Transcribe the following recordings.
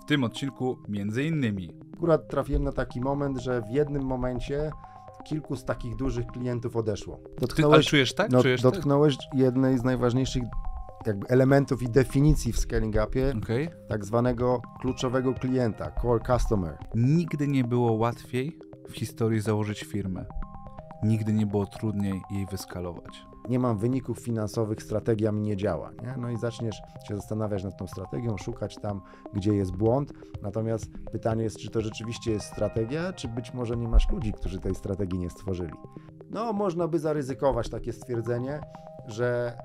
w tym odcinku między innymi. Akurat trafiłem na taki moment, że w jednym momencie kilku z takich dużych klientów odeszło. Dotknąłeś, Ty, czujesz tak? No, tak? dotknąłeś tak? jednej z najważniejszych jakby elementów i definicji w scaling upie, okay. tak zwanego kluczowego klienta, core customer. Nigdy nie było łatwiej w historii założyć firmę. Nigdy nie było trudniej jej wyskalować nie mam wyników finansowych, strategia mi nie działa. Nie? No i zaczniesz się zastanawiać nad tą strategią, szukać tam, gdzie jest błąd. Natomiast pytanie jest, czy to rzeczywiście jest strategia, czy być może nie masz ludzi, którzy tej strategii nie stworzyli. No, można by zaryzykować takie stwierdzenie, że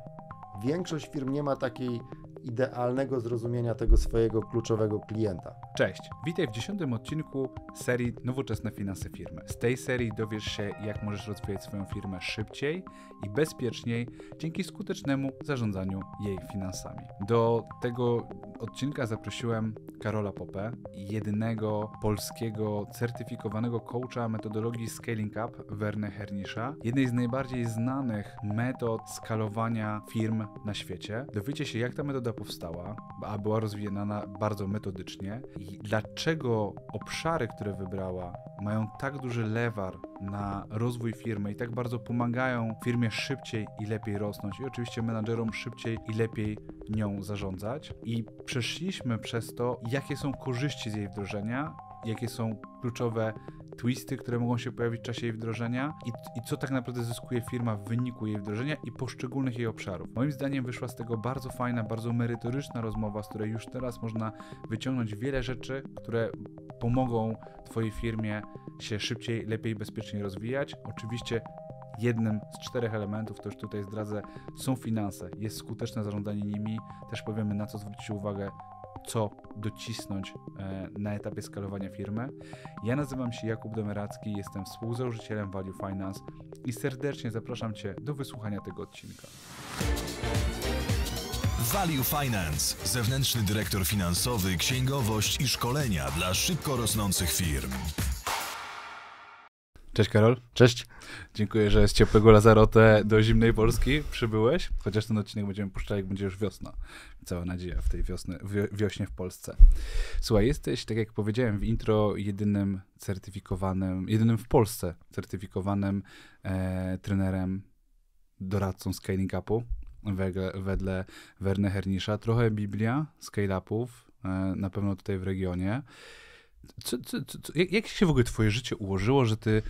większość firm nie ma takiej idealnego zrozumienia tego swojego kluczowego klienta. Cześć, witaj w dziesiątym odcinku serii Nowoczesne Finanse Firmy. Z tej serii dowiesz się, jak możesz rozwijać swoją firmę szybciej i bezpieczniej dzięki skutecznemu zarządzaniu jej finansami. Do tego odcinka zaprosiłem Karola Popę, jedynego polskiego certyfikowanego coacha metodologii Scaling Up Werne Hernisza, jednej z najbardziej znanych metod skalowania firm na świecie. Dowiecie się, jak ta metoda powstała, a była rozwijana bardzo metodycznie i dlaczego obszary, które wybrała, mają tak duży lewar na rozwój firmy i tak bardzo pomagają firmie szybciej i lepiej rosnąć i oczywiście menadżerom szybciej i lepiej nią zarządzać. I przeszliśmy przez to, jakie są korzyści z jej wdrożenia, jakie są kluczowe twisty, które mogą się pojawić w czasie jej wdrożenia i, i co tak naprawdę zyskuje firma w wyniku jej wdrożenia i poszczególnych jej obszarów. Moim zdaniem wyszła z tego bardzo fajna, bardzo merytoryczna rozmowa, z której już teraz można wyciągnąć wiele rzeczy, które pomogą Twojej firmie się szybciej, lepiej i bezpieczniej rozwijać. Oczywiście jednym z czterech elementów, to już tutaj zdradzę, są finanse, jest skuteczne zarządzanie nimi. Też powiemy, na co zwrócić uwagę co docisnąć e, na etapie skalowania firmy. Ja nazywam się Jakub Domeracki, jestem współzałożycielem Value Finance i serdecznie zapraszam Cię do wysłuchania tego odcinka. Value Finance, zewnętrzny dyrektor finansowy, księgowość i szkolenia dla szybko rosnących firm. Cześć Karol. Cześć. Dziękuję, że z ciepłego Lazarotę do zimnej Polski przybyłeś. Chociaż ten odcinek będziemy puszczać, jak będzie już wiosna. Cała nadzieja w tej wiosny, wiośnie w Polsce. Słuchaj, jesteś, tak jak powiedziałem w intro, jedynym certyfikowanym, jedynym w Polsce certyfikowanym e, trenerem, doradcą Scaling Upu wedle, wedle Hernisza. Trochę Biblia scale-upów, e, na pewno tutaj w regionie. Co, co, co, jak się w ogóle twoje życie ułożyło, że ty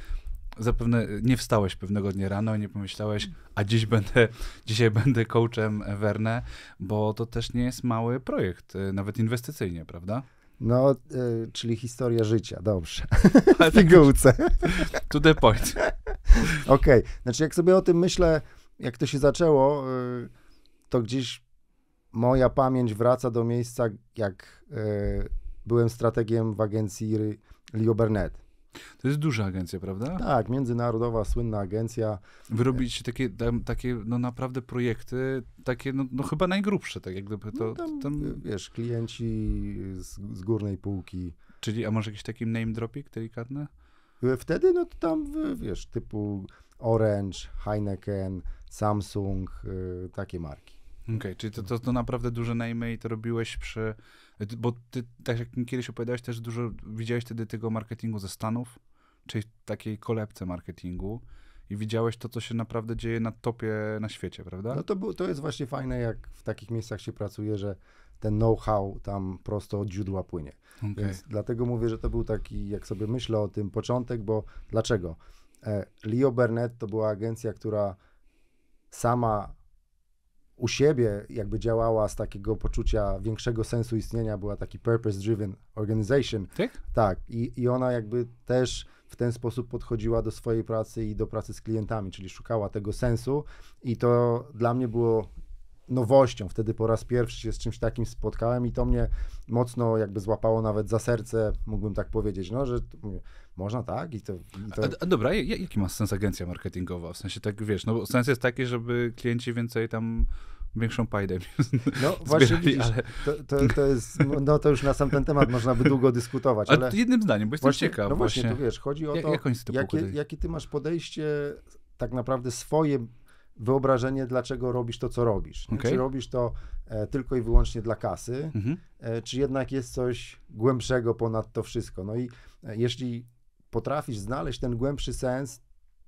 zapewne nie wstałeś pewnego dnia rano i nie pomyślałeś, a dziś będę, dzisiaj będę coachem Werne, bo to też nie jest mały projekt, y, nawet inwestycyjnie, prawda? No, y, czyli historia życia, dobrze. W pigułce. To the point. Okej, okay. znaczy jak sobie o tym myślę, jak to się zaczęło, y, to gdzieś moja pamięć wraca do miejsca, jak y, byłem strategiem w agencji Leo Burnett. To jest duża agencja, prawda? Tak, międzynarodowa, słynna agencja. Wyrobiliście takie, takie no naprawdę projekty, takie no, no chyba najgrubsze, tak jak gdyby to... No tam, tam... Wiesz, klienci z, z górnej półki. Czyli, a może jakiś taki name dropping delikatny? Wtedy, no to tam, wiesz, typu Orange, Heineken, Samsung, y, takie marki. Okej, okay, czyli to, to, to naprawdę duże name i to robiłeś przy bo ty, tak jak kiedyś opowiadałeś, też dużo widziałeś wtedy tego marketingu ze Stanów, czyli takiej kolebce marketingu i widziałeś to, co się naprawdę dzieje na topie na świecie, prawda? No to, był, to jest właśnie fajne, jak w takich miejscach się pracuje, że ten know-how tam prosto od źródła płynie. Okay. Więc dlatego mówię, że to był taki, jak sobie myślę o tym, początek, bo dlaczego? E, Leo Burnett to była agencja, która sama u siebie jakby działała z takiego poczucia większego sensu istnienia, była taki purpose-driven organization. Tak? Tak. I, I ona jakby też w ten sposób podchodziła do swojej pracy i do pracy z klientami, czyli szukała tego sensu i to dla mnie było nowością. Wtedy po raz pierwszy się z czymś takim spotkałem i to mnie mocno jakby złapało nawet za serce, mógłbym tak powiedzieć, no, że można tak? I to, i to... A, a dobra, jaki ma sens agencja marketingowa? W sensie tak, wiesz, no bo sens jest taki, żeby klienci więcej tam większą pajdę. No właśnie widzisz, ale... to, to, to, jest, no to już na sam ten temat można by długo dyskutować. Ale, ale... jednym zdaniem, bo jestem właśnie, ciekaw. No właśnie, właśnie, tu wiesz, chodzi o to, jak, jakie, jakie ty masz podejście, tak naprawdę swoje wyobrażenie, dlaczego robisz to, co robisz. Okay. Czy robisz to e, tylko i wyłącznie dla kasy, mhm. e, czy jednak jest coś głębszego ponad to wszystko. No i e, jeśli potrafisz znaleźć ten głębszy sens,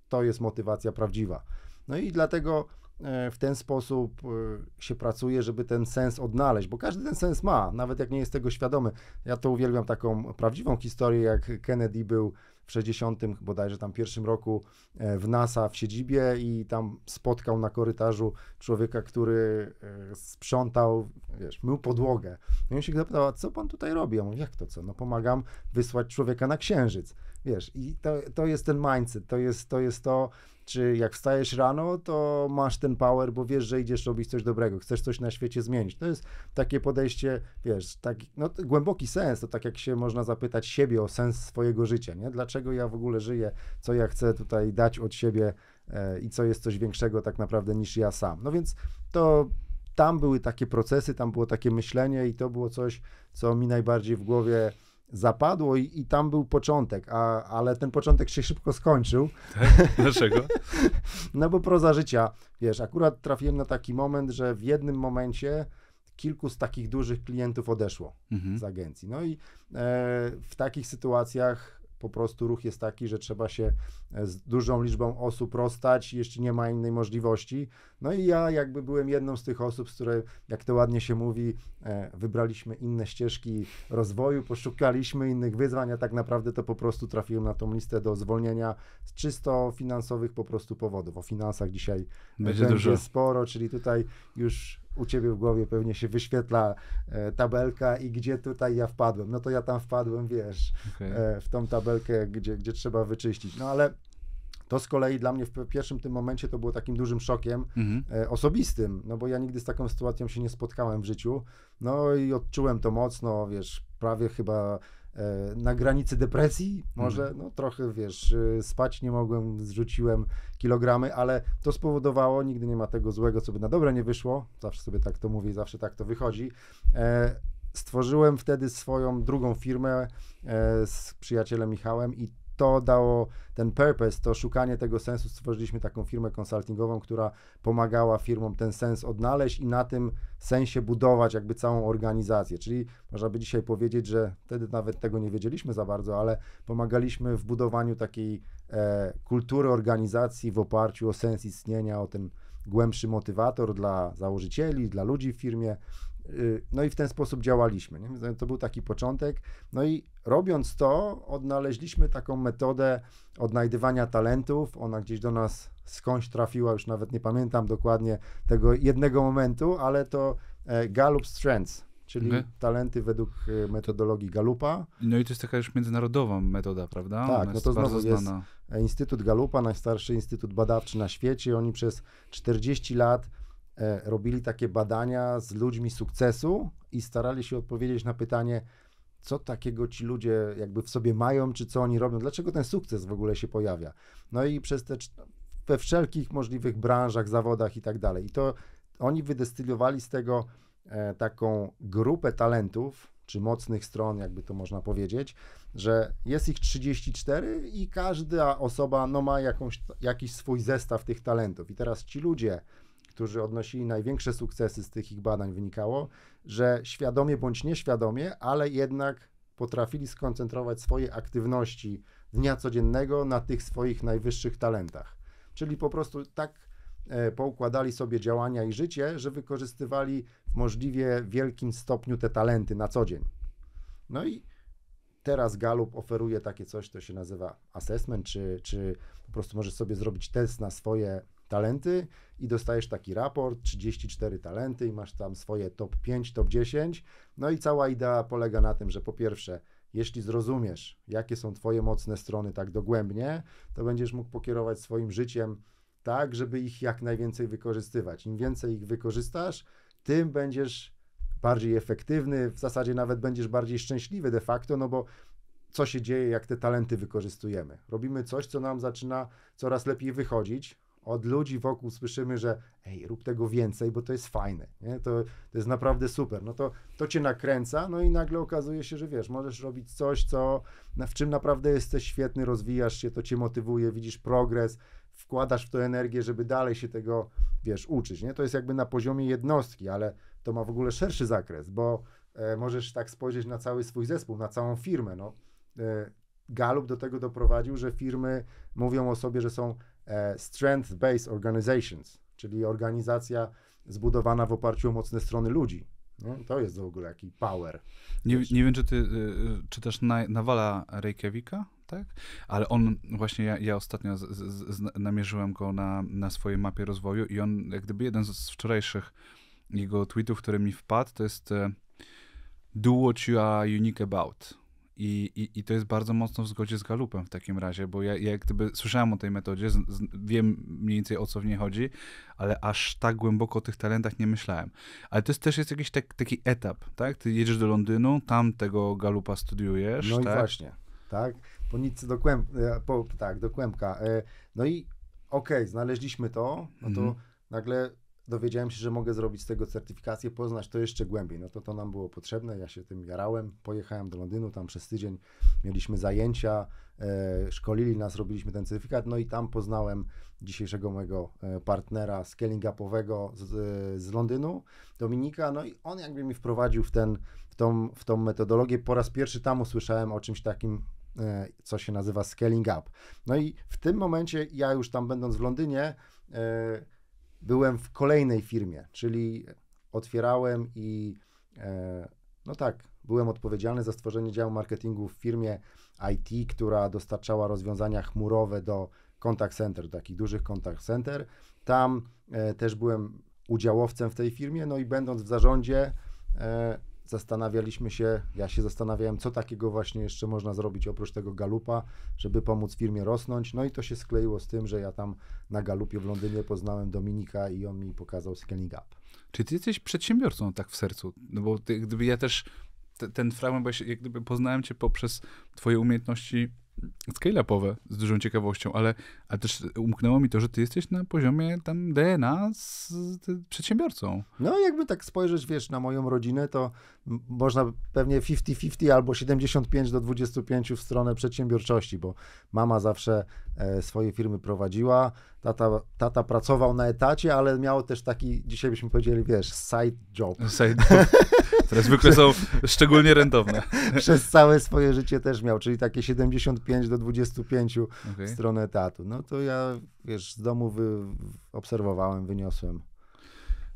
to jest motywacja prawdziwa. No i dlatego e, w ten sposób e, się pracuje, żeby ten sens odnaleźć, bo każdy ten sens ma, nawet jak nie jest tego świadomy. Ja to uwielbiam taką prawdziwą historię, jak Kennedy był w 60. bodajże tam pierwszym roku e, w NASA w siedzibie i tam spotkał na korytarzu człowieka, który sprzątał, wiesz, mył podłogę. No i on się zapytał, co pan tutaj robi? Ja mówię, jak to co? No pomagam wysłać człowieka na księżyc. Wiesz, i to, to jest ten mindset, to jest, to jest to, czy jak wstajesz rano, to masz ten power, bo wiesz, że idziesz robić coś dobrego, chcesz coś na świecie zmienić. To jest takie podejście, wiesz, tak no, głęboki sens, to tak jak się można zapytać siebie o sens swojego życia, nie? Dlaczego ja w ogóle żyję, co ja chcę tutaj dać od siebie e, i co jest coś większego tak naprawdę niż ja sam. No więc to tam były takie procesy, tam było takie myślenie i to było coś, co mi najbardziej w głowie zapadło i, i tam był początek, a, ale ten początek się szybko skończył. Tak? Dlaczego? no bo proza życia, wiesz, akurat trafiłem na taki moment, że w jednym momencie kilku z takich dużych klientów odeszło mhm. z agencji. No i e, w takich sytuacjach po prostu ruch jest taki, że trzeba się e, z dużą liczbą osób rozstać, jeśli nie ma innej możliwości. No i ja jakby byłem jedną z tych osób, z której, jak to ładnie się mówi, e, wybraliśmy inne ścieżki rozwoju, poszukaliśmy innych wyzwań, a tak naprawdę to po prostu trafiłem na tą listę do zwolnienia z czysto finansowych po prostu powodów. O finansach dzisiaj e, będzie, będzie sporo, czyli tutaj już u ciebie w głowie pewnie się wyświetla e, tabelka i gdzie tutaj ja wpadłem. No to ja tam wpadłem, wiesz, okay. E, w tą tabelkę, gdzie, gdzie trzeba wyczyścić. No ale to z kolei dla mnie w pierwszym tym momencie to było takim dużym szokiem mhm. E, osobistym, no bo ja nigdy z taką sytuacją się nie spotkałem w życiu. No i odczułem to mocno, wiesz, prawie chyba E, na granicy depresji, może, mhm. no trochę wiesz, e, spać nie mogłem, zrzuciłem kilogramy, ale to spowodowało, nigdy nie ma tego złego, co by na dobre nie wyszło, zawsze sobie tak to mówię zawsze tak to wychodzi. E, stworzyłem wtedy swoją drugą firmę z przyjacielem Michałem i to dało ten purpose, to szukanie tego sensu. Stworzyliśmy taką firmę konsultingową, która pomagała firmom ten sens odnaleźć i na tym sensie budować jakby całą organizację. Czyli można by dzisiaj powiedzieć, że wtedy nawet tego nie wiedzieliśmy za bardzo, ale pomagaliśmy w budowaniu takiej e, kultury organizacji w oparciu o sens istnienia, o ten głębszy motywator dla założycieli, dla ludzi w firmie, Y, no i w ten sposób działaliśmy. Nie? To był taki początek. No i robiąc to, odnaleźliśmy taką metodę odnajdywania talentów. Ona gdzieś do nas skądś trafiła, już nawet nie pamiętam dokładnie tego jednego momentu, ale to e, Gallup Strengths czyli mhm. talenty według e, metodologii Galupa. No i to jest taka już międzynarodowa metoda, prawda? Tak, Ona no to znowu jest znana. Instytut Galupa, najstarszy instytut badawczy na świecie. Oni przez 40 lat E, robili takie badania z ludźmi sukcesu i starali się odpowiedzieć na pytanie, co takiego ci ludzie jakby w sobie mają, czy co oni robią, dlaczego ten sukces w ogóle się pojawia. No i przez te we wszelkich możliwych branżach, zawodach i tak dalej. I to oni wydestylowali z tego e, taką grupę talentów, czy mocnych stron, jakby to można powiedzieć, że jest ich 34 i każda osoba no, ma jakąś, jakiś swój zestaw tych talentów. I teraz ci ludzie, którzy odnosili największe sukcesy z tych ich badań, wynikało, że świadomie bądź nieświadomie, ale jednak potrafili skoncentrować swoje aktywności dnia codziennego na tych swoich najwyższych talentach. Czyli po prostu tak e, poukładali sobie działania i życie, że wykorzystywali w możliwie wielkim stopniu te talenty na co dzień. No i teraz Gallup oferuje takie coś, to się nazywa assessment, czy, czy po prostu możesz sobie zrobić test na swoje talenty i dostajesz taki raport, 34 talenty i masz tam swoje top 5, top 10. No i cała idea polega na tym, że po pierwsze, jeśli zrozumiesz, jakie są Twoje mocne strony tak dogłębnie, to będziesz mógł pokierować swoim życiem tak, żeby ich jak najwięcej wykorzystywać. Im więcej ich wykorzystasz, tym będziesz bardziej efektywny, w zasadzie nawet będziesz bardziej szczęśliwy de facto, no bo co się dzieje, jak te talenty wykorzystujemy. Robimy coś, co nam zaczyna coraz lepiej wychodzić, od ludzi wokół słyszymy, że ej, rób tego więcej, bo to jest fajne, nie? To, to jest naprawdę super. No to, to cię nakręca, no i nagle okazuje się, że wiesz, możesz robić coś, co, w czym naprawdę jesteś świetny, rozwijasz się, to cię motywuje, widzisz progres, wkładasz w to energię, żeby dalej się tego, wiesz, uczyć, nie? To jest jakby na poziomie jednostki, ale to ma w ogóle szerszy zakres, bo e, możesz tak spojrzeć na cały swój zespół, na całą firmę, no. E, Gallup do tego doprowadził, że firmy mówią o sobie, że są E, strength-based organizations, czyli organizacja zbudowana w oparciu o mocne strony ludzi. to jest w ogóle taki power. Nie, nie wiem, czy ty e, czytasz Nawala Reykjavika, tak? Ale on, właśnie ja, ja ostatnio z, z, z, namierzyłem go na, na swojej mapie rozwoju i on, jak gdyby jeden z wczorajszych jego tweetów, który mi wpadł, to jest e, do what you are unique about. I, i, I to jest bardzo mocno w zgodzie z galupem w takim razie, bo ja, ja jak gdyby słyszałem o tej metodzie, z, z, wiem mniej więcej o co w niej chodzi, ale aż tak głęboko o tych talentach nie myślałem. Ale to jest, też jest jakiś tak, taki etap, tak? Ty jedziesz do Londynu, tam tego galupa studiujesz. No tak? i właśnie, tak? Po nic do kłęb, e, po, tak, do kłębka. E, no i okej, okay, znaleźliśmy to, no to mhm. nagle dowiedziałem się, że mogę zrobić z tego certyfikację, poznać to jeszcze głębiej. No to to nam było potrzebne, ja się tym jarałem, pojechałem do Londynu, tam przez tydzień mieliśmy zajęcia, e, szkolili nas, robiliśmy ten certyfikat, no i tam poznałem dzisiejszego mojego e, partnera scaling upowego z, e, z Londynu, Dominika, no i on jakby mi wprowadził w, ten, w, tą, w tą metodologię. Po raz pierwszy tam usłyszałem o czymś takim, e, co się nazywa scaling up. No i w tym momencie ja już tam będąc w Londynie, e, byłem w kolejnej firmie, czyli otwierałem i e, no tak, byłem odpowiedzialny za stworzenie działu marketingu w firmie IT, która dostarczała rozwiązania chmurowe do contact center, takich dużych contact center. Tam e, też byłem udziałowcem w tej firmie, no i będąc w zarządzie e, zastanawialiśmy się, ja się zastanawiałem, co takiego właśnie jeszcze można zrobić oprócz tego galupa, żeby pomóc firmie rosnąć. No i to się skleiło z tym, że ja tam na galupie w Londynie poznałem Dominika i on mi pokazał Scaling Up. Czy ty jesteś przedsiębiorcą tak w sercu? No bo ty, gdyby ja też te, ten fragment, bo ja się, jak gdyby poznałem cię poprzez twoje umiejętności scale-upowe z dużą ciekawością, ale, ale też umknęło mi to, że ty jesteś na poziomie tam DNA z przedsiębiorcą. No, jakby tak spojrzeć, wiesz, na moją rodzinę, to można pewnie 50-50 albo 75 do 25 w stronę przedsiębiorczości, bo mama zawsze e, swoje firmy prowadziła, tata, tata pracował na etacie, ale miał też taki, dzisiaj byśmy powiedzieli, wiesz, side job. Side job. Teraz zwykle są szczególnie rentowne. Przez całe swoje życie też miał, czyli takie 75 do 25 okay. w stronę etatu. No, to ja, wiesz, z domu wy, obserwowałem, wyniosłem.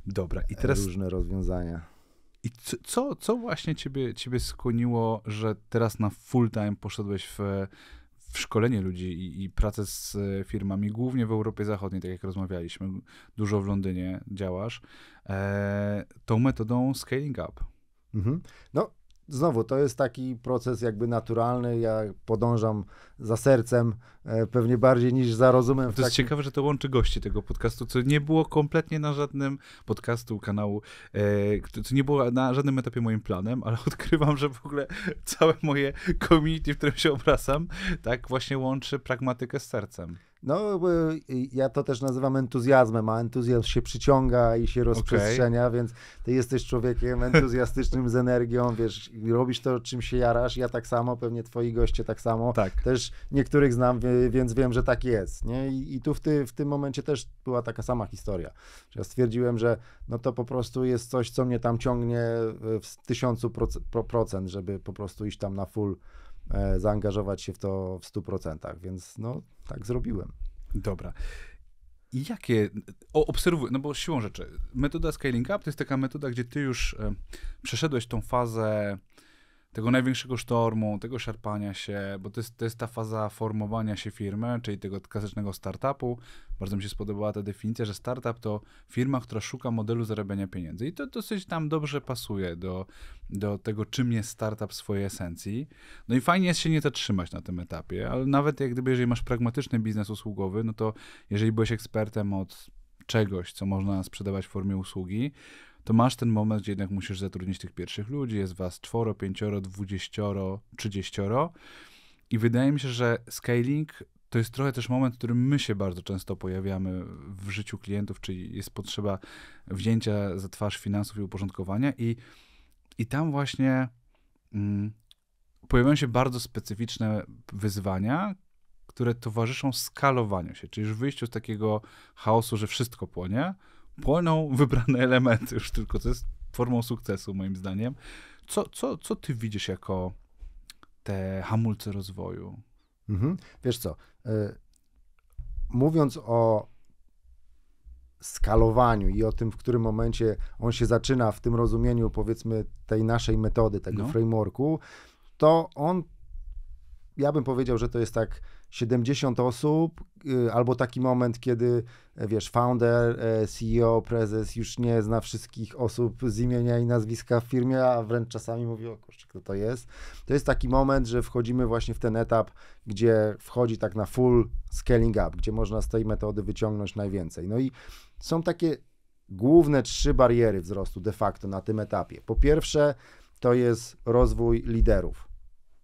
Dobra, i teraz. Różne rozwiązania. I co, co, co właśnie ciebie, ciebie skłoniło, że teraz na full time poszedłeś w, w szkolenie ludzi i, i, pracę z e, firmami, głównie w Europie Zachodniej, tak jak rozmawialiśmy, dużo w Londynie działasz, e, tą metodą scaling up? Mhm. No, znowu to jest taki proces jakby naturalny. Ja podążam za sercem, e, pewnie bardziej niż za rozumem. To jest takim... ciekawe, że to łączy gości tego podcastu, co nie było kompletnie na żadnym podcastu, kanału, e, co nie było na żadnym etapie moim planem, ale odkrywam, że w ogóle całe moje community, w którym się obracam, tak właśnie łączy pragmatykę z sercem. No, ja to też nazywam entuzjazmem, a entuzjazm się przyciąga i się rozprzestrzenia, okay. więc ty jesteś człowiekiem entuzjastycznym z energią, wiesz, robisz to, czym się jarasz, ja tak samo, pewnie twoi goście tak samo. Tak. Też niektórych znam, więc wiem, że tak jest, nie? I, i tu w, ty, w tym momencie też była taka sama historia. Ja stwierdziłem, że no to po prostu jest coś, co mnie tam ciągnie w tysiącu procent, żeby po prostu iść tam na full E, zaangażować się w to w 100%, więc no tak zrobiłem. Dobra. I jakie obserwuję, no bo siłą rzeczy, metoda scaling up to jest taka metoda, gdzie ty już e, przeszedłeś tą fazę tego największego sztormu, tego szarpania się, bo to jest, to jest ta faza formowania się firmy, czyli tego klasycznego startupu. Bardzo mi się spodobała ta definicja, że startup to firma, która szuka modelu zarabiania pieniędzy. I to dosyć tam dobrze pasuje do, do tego, czym jest startup w swojej esencji. No i fajnie jest się nie zatrzymać na tym etapie, ale nawet jak gdyby, jeżeli masz pragmatyczny biznes usługowy, no to jeżeli byłeś ekspertem od czegoś, co można sprzedawać w formie usługi, to masz ten moment, gdzie jednak musisz zatrudnić tych pierwszych ludzi, jest was czworo, pięcioro, dwudzieścioro, trzydzieścioro i wydaje mi się, że scaling to jest trochę też moment, w którym my się bardzo często pojawiamy w życiu klientów, czyli jest potrzeba wzięcia za twarz finansów i uporządkowania i, i tam właśnie mm, pojawiają się bardzo specyficzne wyzwania, które towarzyszą skalowaniu się, czyli już wyjściu z takiego chaosu, że wszystko płonie, płoną wybrane elementy już tylko. To jest formą sukcesu, moim zdaniem. Co, co, co ty widzisz jako te hamulce rozwoju? Mhm. Wiesz co, y, mówiąc o skalowaniu i o tym, w którym momencie on się zaczyna w tym rozumieniu, powiedzmy, tej naszej metody, tego no. frameworku, to on, ja bym powiedział, że to jest tak 70 osób, y, albo taki moment, kiedy e, wiesz, founder, e, CEO, prezes już nie zna wszystkich osób z imienia i nazwiska w firmie, a wręcz czasami mówi, o kurczę, kto to jest. To jest taki moment, że wchodzimy właśnie w ten etap, gdzie wchodzi tak na full scaling up, gdzie można z tej metody wyciągnąć najwięcej. No i są takie główne trzy bariery wzrostu de facto na tym etapie. Po pierwsze, to jest rozwój liderów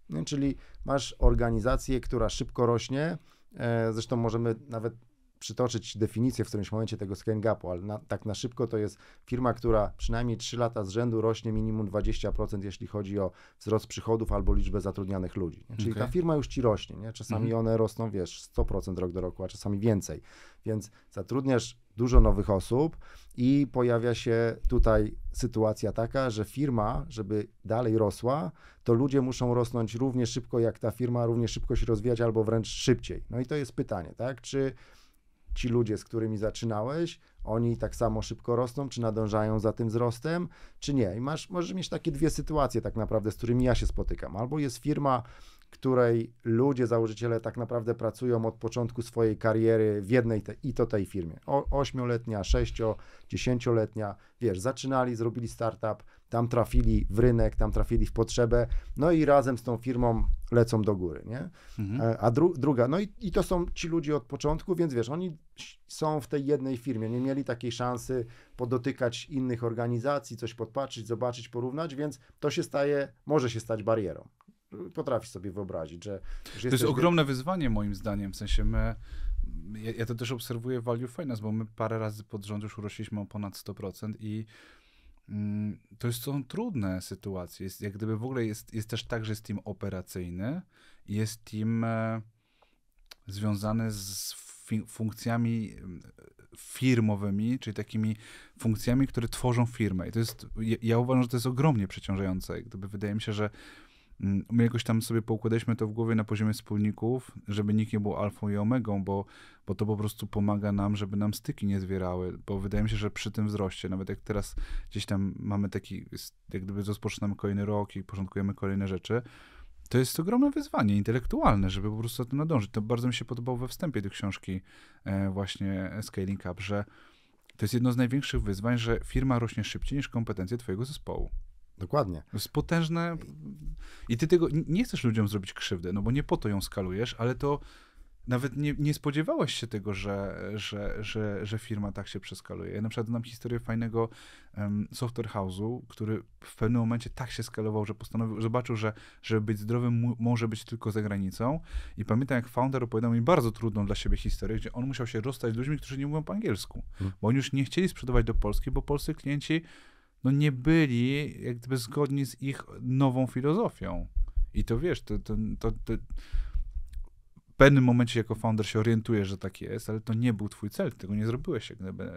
no, czyli masz organizację, która szybko rośnie. E, zresztą możemy nawet przytoczyć definicję w którymś momencie tego scan gapu, ale na, tak na szybko to jest firma, która przynajmniej 3 lata z rzędu rośnie minimum 20%, jeśli chodzi o wzrost przychodów albo liczbę zatrudnianych ludzi. Nie? Czyli okay. ta firma już ci rośnie, nie? czasami mhm. one rosną, wiesz, 100% rok do roku, a czasami więcej. Więc zatrudniasz dużo nowych osób i pojawia się tutaj sytuacja taka, że firma, żeby dalej rosła, to ludzie muszą rosnąć równie szybko jak ta firma, równie szybko się rozwijać albo wręcz szybciej. No i to jest pytanie, tak? Czy ci ludzie, z którymi zaczynałeś, oni tak samo szybko rosną, czy nadążają za tym wzrostem, czy nie. I masz, możesz mieć takie dwie sytuacje tak naprawdę, z którymi ja się spotykam. Albo jest firma, której ludzie, założyciele tak naprawdę pracują od początku swojej kariery w jednej te, i to tej firmie. O, ośmioletnia, sześcio, dziesięcioletnia, wiesz, zaczynali, zrobili startup, tam trafili w rynek, tam trafili w potrzebę, no i razem z tą firmą lecą do góry, nie? Mhm. E, a dru, druga, no i, i to są ci ludzie od początku, więc wiesz, oni są w tej jednej firmie, nie mieli takiej szansy podotykać innych organizacji, coś podpatrzeć, zobaczyć, porównać, więc to się staje, może się stać barierą, potrafi sobie wyobrazić, że... że to jest ogromne wyzwanie moim zdaniem, w sensie my, ja, ja to też obserwuję w Value Finance, bo my parę razy pod rząd już urośliśmy o ponad 100% i mm, to jest, są trudne sytuacje. Jest, jak gdyby w ogóle jest, jest też tak, że jest team operacyjny, jest team e, związany z fi- funkcjami e, firmowymi, czyli takimi funkcjami, które tworzą firmę. I to jest, ja, ja uważam, że to jest ogromnie przeciążające. Gdyby wydaje mi się, że Mm, my jakoś tam sobie poukładaliśmy to w głowie na poziomie wspólników, żeby nikt nie był alfą i omegą, bo, bo to po prostu pomaga nam, żeby nam styki nie zwierały, bo wydaje mi się, że przy tym wzroście, nawet jak teraz gdzieś tam mamy taki, jak gdyby rozpoczynamy kolejny rok i porządkujemy kolejne rzeczy, to jest ogromne wyzwanie intelektualne, żeby po prostu o tym nadążyć. To bardzo mi się podobało we wstępie do książki e, właśnie Scaling Up, że to jest jedno z największych wyzwań, że firma rośnie szybciej niż kompetencje twojego zespołu. Dokładnie. To jest potężne. I ty tego nie chcesz ludziom zrobić krzywdy, no bo nie po to ją skalujesz, ale to nawet nie, nie spodziewałeś się tego, że, że, że, że firma tak się przeskaluje. Ja na przykład znam historię fajnego um, software house'u, który w pewnym momencie tak się skalował, że postanowił, zobaczył, że żeby być zdrowym może być tylko za granicą. I pamiętam, jak founder opowiadał mi bardzo trudną dla siebie historię, gdzie on musiał się rozstać z ludźmi, którzy nie mówią po angielsku, hmm. bo oni już nie chcieli sprzedawać do Polski, bo polscy klienci no nie byli jak gdyby zgodni z ich nową filozofią. I to wiesz, to, to, to, to w pewnym momencie jako founder się orientujesz, że tak jest, ale to nie był twój cel, tego nie zrobiłeś jak gdyby,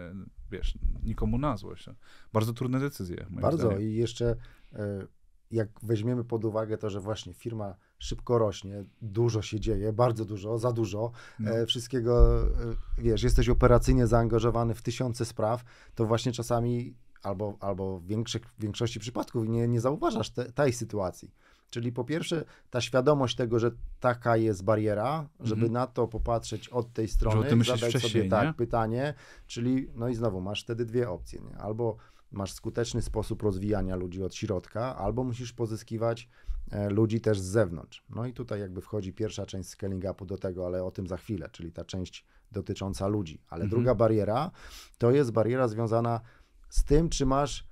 wiesz, nikomu na złość. No, bardzo trudne decyzje. Bardzo zdaniem. i jeszcze e, jak weźmiemy pod uwagę to, że właśnie firma szybko rośnie, dużo się dzieje, bardzo dużo, za dużo, no. E, wszystkiego, e, wiesz, jesteś operacyjnie zaangażowany w tysiące spraw, to właśnie czasami albo, albo w, większych, w większości przypadków nie, nie zauważasz te, tej sytuacji. Czyli po pierwsze ta świadomość tego, że taka jest bariera, żeby mhm. na to popatrzeć od tej strony, że zadać sobie tak pytanie, czyli no i znowu masz wtedy dwie opcje, nie? albo masz skuteczny sposób rozwijania ludzi od środka, albo musisz pozyskiwać e, ludzi też z zewnątrz. No i tutaj jakby wchodzi pierwsza część scaling upu do tego, ale o tym za chwilę, czyli ta część dotycząca ludzi. Ale mhm. druga bariera to jest bariera związana z tym, czy masz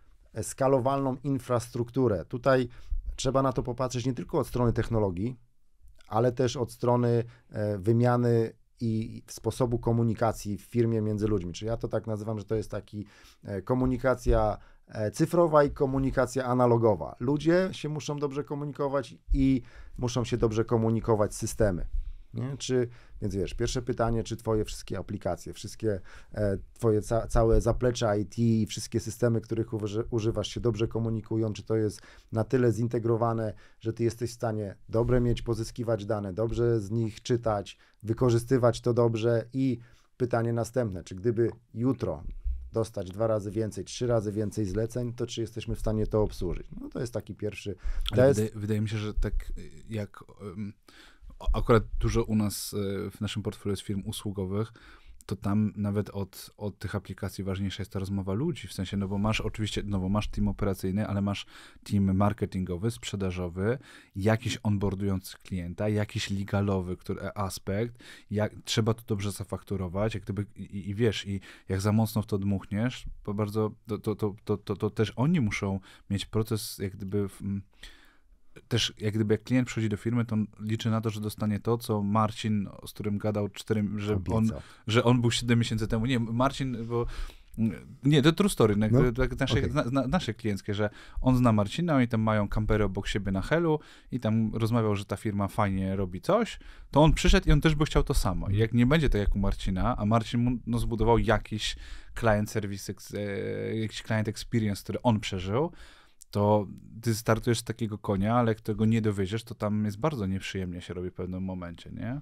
skalowalną infrastrukturę. Tutaj trzeba na to popatrzeć nie tylko od strony technologii, ale też od strony e, wymiany i sposobu komunikacji w firmie między ludźmi. Czyli ja to tak nazywam, że to jest taki e, komunikacja e, cyfrowa i komunikacja analogowa. Ludzie się muszą dobrze komunikować i muszą się dobrze komunikować systemy nie? Czy, więc wiesz, pierwsze pytanie, czy twoje wszystkie aplikacje, wszystkie e, twoje ca całe zaplecze IT, wszystkie systemy, których używasz się dobrze komunikują, czy to jest na tyle zintegrowane, że ty jesteś w stanie dobre mieć, pozyskiwać dane, dobrze z nich czytać, wykorzystywać to dobrze i pytanie następne, czy gdyby jutro dostać dwa razy więcej, trzy razy więcej zleceń, to czy jesteśmy w stanie to obsłużyć? No to jest taki pierwszy test. Wydaje, wydaje mi się, że tak y, jak... Um akurat dużo u nas e, w naszym portfolio jest firm usługowych, to tam nawet od, od tych aplikacji ważniejsza jest ta rozmowa ludzi, w sensie, no bo masz oczywiście, no bo masz team operacyjny, ale masz team marketingowy, sprzedażowy, jakiś onboardujący klienta, jakiś legalowy który, e, aspekt, jak, trzeba to dobrze zafakturować, jak gdyby, i, i wiesz, i jak za mocno w to dmuchniesz, to bardzo, to, to, to, to, to, to też oni muszą mieć proces, jak gdyby... W, też jak gdyby jak klient przychodzi do firmy, to on liczy na to, że dostanie to, co Marcin, z którym gadał czterem, że, on, że on był 7 miesięcy temu. Nie, Marcin, bo mm, nie, to true story, no, no. Tak nasze, okay. na, nasze klienckie, że on zna Marcina, oni tam mają kampery obok siebie na helu i tam rozmawiał, że ta firma fajnie robi coś, to on przyszedł i on też by chciał to samo. I jak nie będzie tak jak u Marcina, a Marcin no, zbudował jakiś client service, e, jakiś client experience, który on przeżył, to ty startujesz z takiego konia, ale jak tego nie dowiedziesz, to tam jest bardzo nieprzyjemnie się robi w pewnym momencie, nie?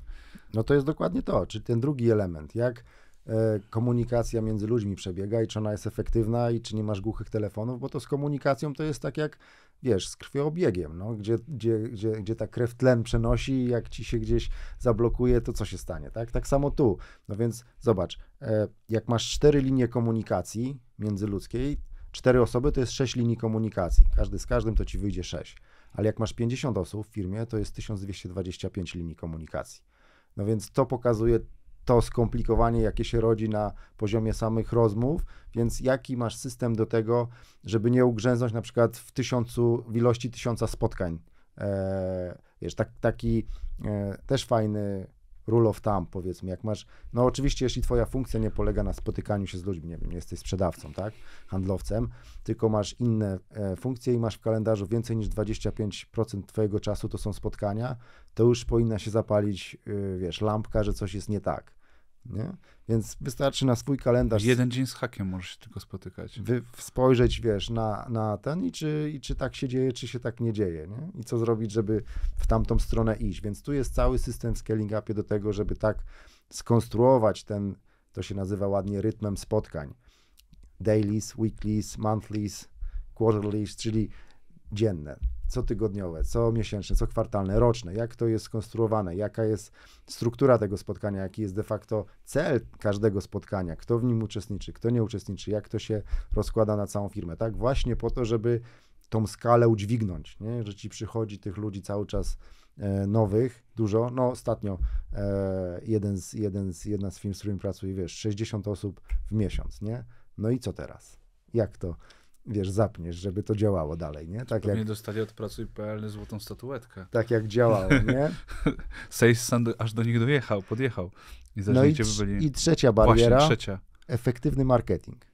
No to jest dokładnie to, czyli ten drugi element, jak e, komunikacja między ludźmi przebiega i czy ona jest efektywna i czy nie masz głuchych telefonów, bo to z komunikacją to jest tak jak, wiesz, z krwioobiegiem, no, gdzie, gdzie, gdzie, gdzie ta krew tlen przenosi i jak ci się gdzieś zablokuje, to co się stanie, tak? Tak samo tu. No więc zobacz, e, jak masz cztery linie komunikacji międzyludzkiej, Cztery osoby to jest sześć linii komunikacji. Każdy z każdym to ci wyjdzie sześć. Ale jak masz 50 osób w firmie, to jest 1225 linii komunikacji. No więc to pokazuje to skomplikowanie, jakie się rodzi na poziomie samych rozmów, więc jaki masz system do tego, żeby nie ugrzęznąć na przykład w tysiącu, w ilości tysiąca spotkań. E, wiesz, tak, taki e, też fajny rule of thumb, powiedzmy, jak masz, no oczywiście, jeśli twoja funkcja nie polega na spotykaniu się z ludźmi, nie wiem, jesteś sprzedawcą, tak, handlowcem, tylko masz inne e, funkcje i masz w kalendarzu więcej niż 25% twojego czasu to są spotkania, to już powinna się zapalić, y, wiesz, lampka, że coś jest nie tak. Nie? Więc wystarczy na swój kalendarz. Jeden dzień z hakiem możesz się tylko spotykać. Wy, spojrzeć, wiesz, na, na ten i czy, i czy tak się dzieje, czy się tak nie dzieje. Nie? I co zrobić, żeby w tamtą stronę iść. Więc tu jest cały system w scaling upie do tego, żeby tak skonstruować ten, to się nazywa ładnie rytmem spotkań. Dailies, weeklies, monthlies, quarterlies, czyli dzienne co tygodniowe, co miesięczne, co kwartalne, roczne, jak to jest skonstruowane, jaka jest struktura tego spotkania, jaki jest de facto cel każdego spotkania, kto w nim uczestniczy, kto nie uczestniczy, jak to się rozkłada na całą firmę, tak? Właśnie po to, żeby tą skalę udźwignąć, nie? że ci przychodzi tych ludzi cały czas e, nowych, dużo. No ostatnio e, jeden z, jeden z, jedna z firm, z którymi pracuję, wiesz, 60 osób w miesiąc, nie? No i co teraz? Jak to? wiesz, zapniesz, żeby to działało dalej, nie? Tak jak dostali od pracuj.pl złotą statuetkę. Tak jak działało, nie? Sejsan aż do nich dojechał, podjechał. I no i, tr- byli... i trzecia bariera, Właśnie, trzecia. efektywny marketing,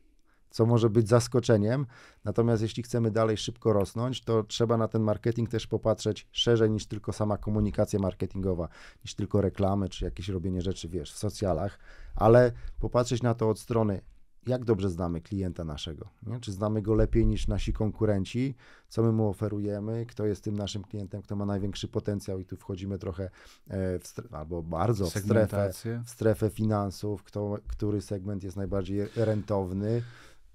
co może być zaskoczeniem, natomiast jeśli chcemy dalej szybko rosnąć, to trzeba na ten marketing też popatrzeć szerzej niż tylko sama komunikacja marketingowa, niż tylko reklamy, czy jakieś robienie rzeczy, wiesz, w socjalach, ale popatrzeć na to od strony jak dobrze znamy klienta naszego, nie? czy znamy go lepiej niż nasi konkurenci, co my mu oferujemy, kto jest tym naszym klientem, kto ma największy potencjał i tu wchodzimy trochę e, w albo bardzo w strefę, w strefę finansów, kto, który segment jest najbardziej rentowny.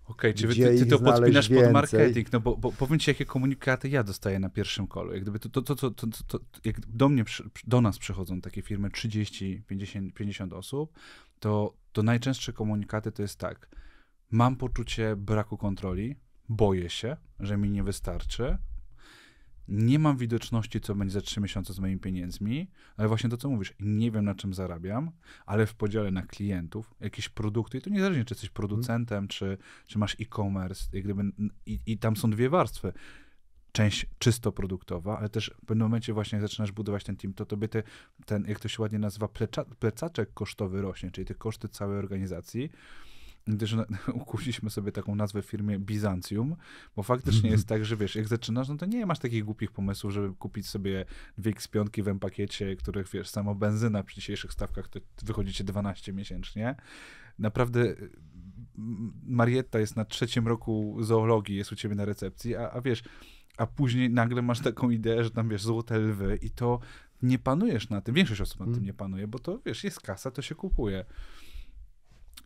Okej, okay, czy ty, ty to podpinasz więcej? pod marketing? No bo, bo powiem ci, jakie komunikaty ja dostaję na pierwszym kolu. Jak gdyby to, to, to, to, to, to jak do mnie, do nas przychodzą takie firmy 30, 50, 50 osób, to to najczęstsze komunikaty to jest tak. Mam poczucie braku kontroli, boję się, że mi nie wystarczy, nie mam widoczności, co będzie za trzy miesiące z moimi pieniędzmi, ale właśnie to, co mówisz, nie wiem, na czym zarabiam, ale w podziale na klientów, jakieś produkty, i to niezależnie, czy jesteś producentem, czy, czy masz e-commerce, gdyby i, i tam są dwie warstwy część czysto produktowa, ale też w pewnym momencie właśnie jak zaczynasz budować ten team, to tobie te, ten, jak to się ładnie nazywa, plecaczek kosztowy rośnie, czyli te koszty całej organizacji gdyż no, ukłusiliśmy sobie taką nazwę w firmie Bizancjum, bo faktycznie jest mhm. tak, że wiesz, jak zaczynasz, no to nie masz takich głupich pomysłów, żeby kupić sobie dwie x piątki w M-pakiecie, których wiesz, samo benzyna przy dzisiejszych stawkach to wychodzicie 12 miesięcznie. Naprawdę y, Marietta jest na trzecim roku zoologii, jest u ciebie na recepcji, a, a wiesz, a później nagle masz taką ideę, że tam wiesz, złote lwy i to nie panujesz na tym. Większość osób na tym mm. nie panuje, bo to wiesz, jest kasa, to się kupuje.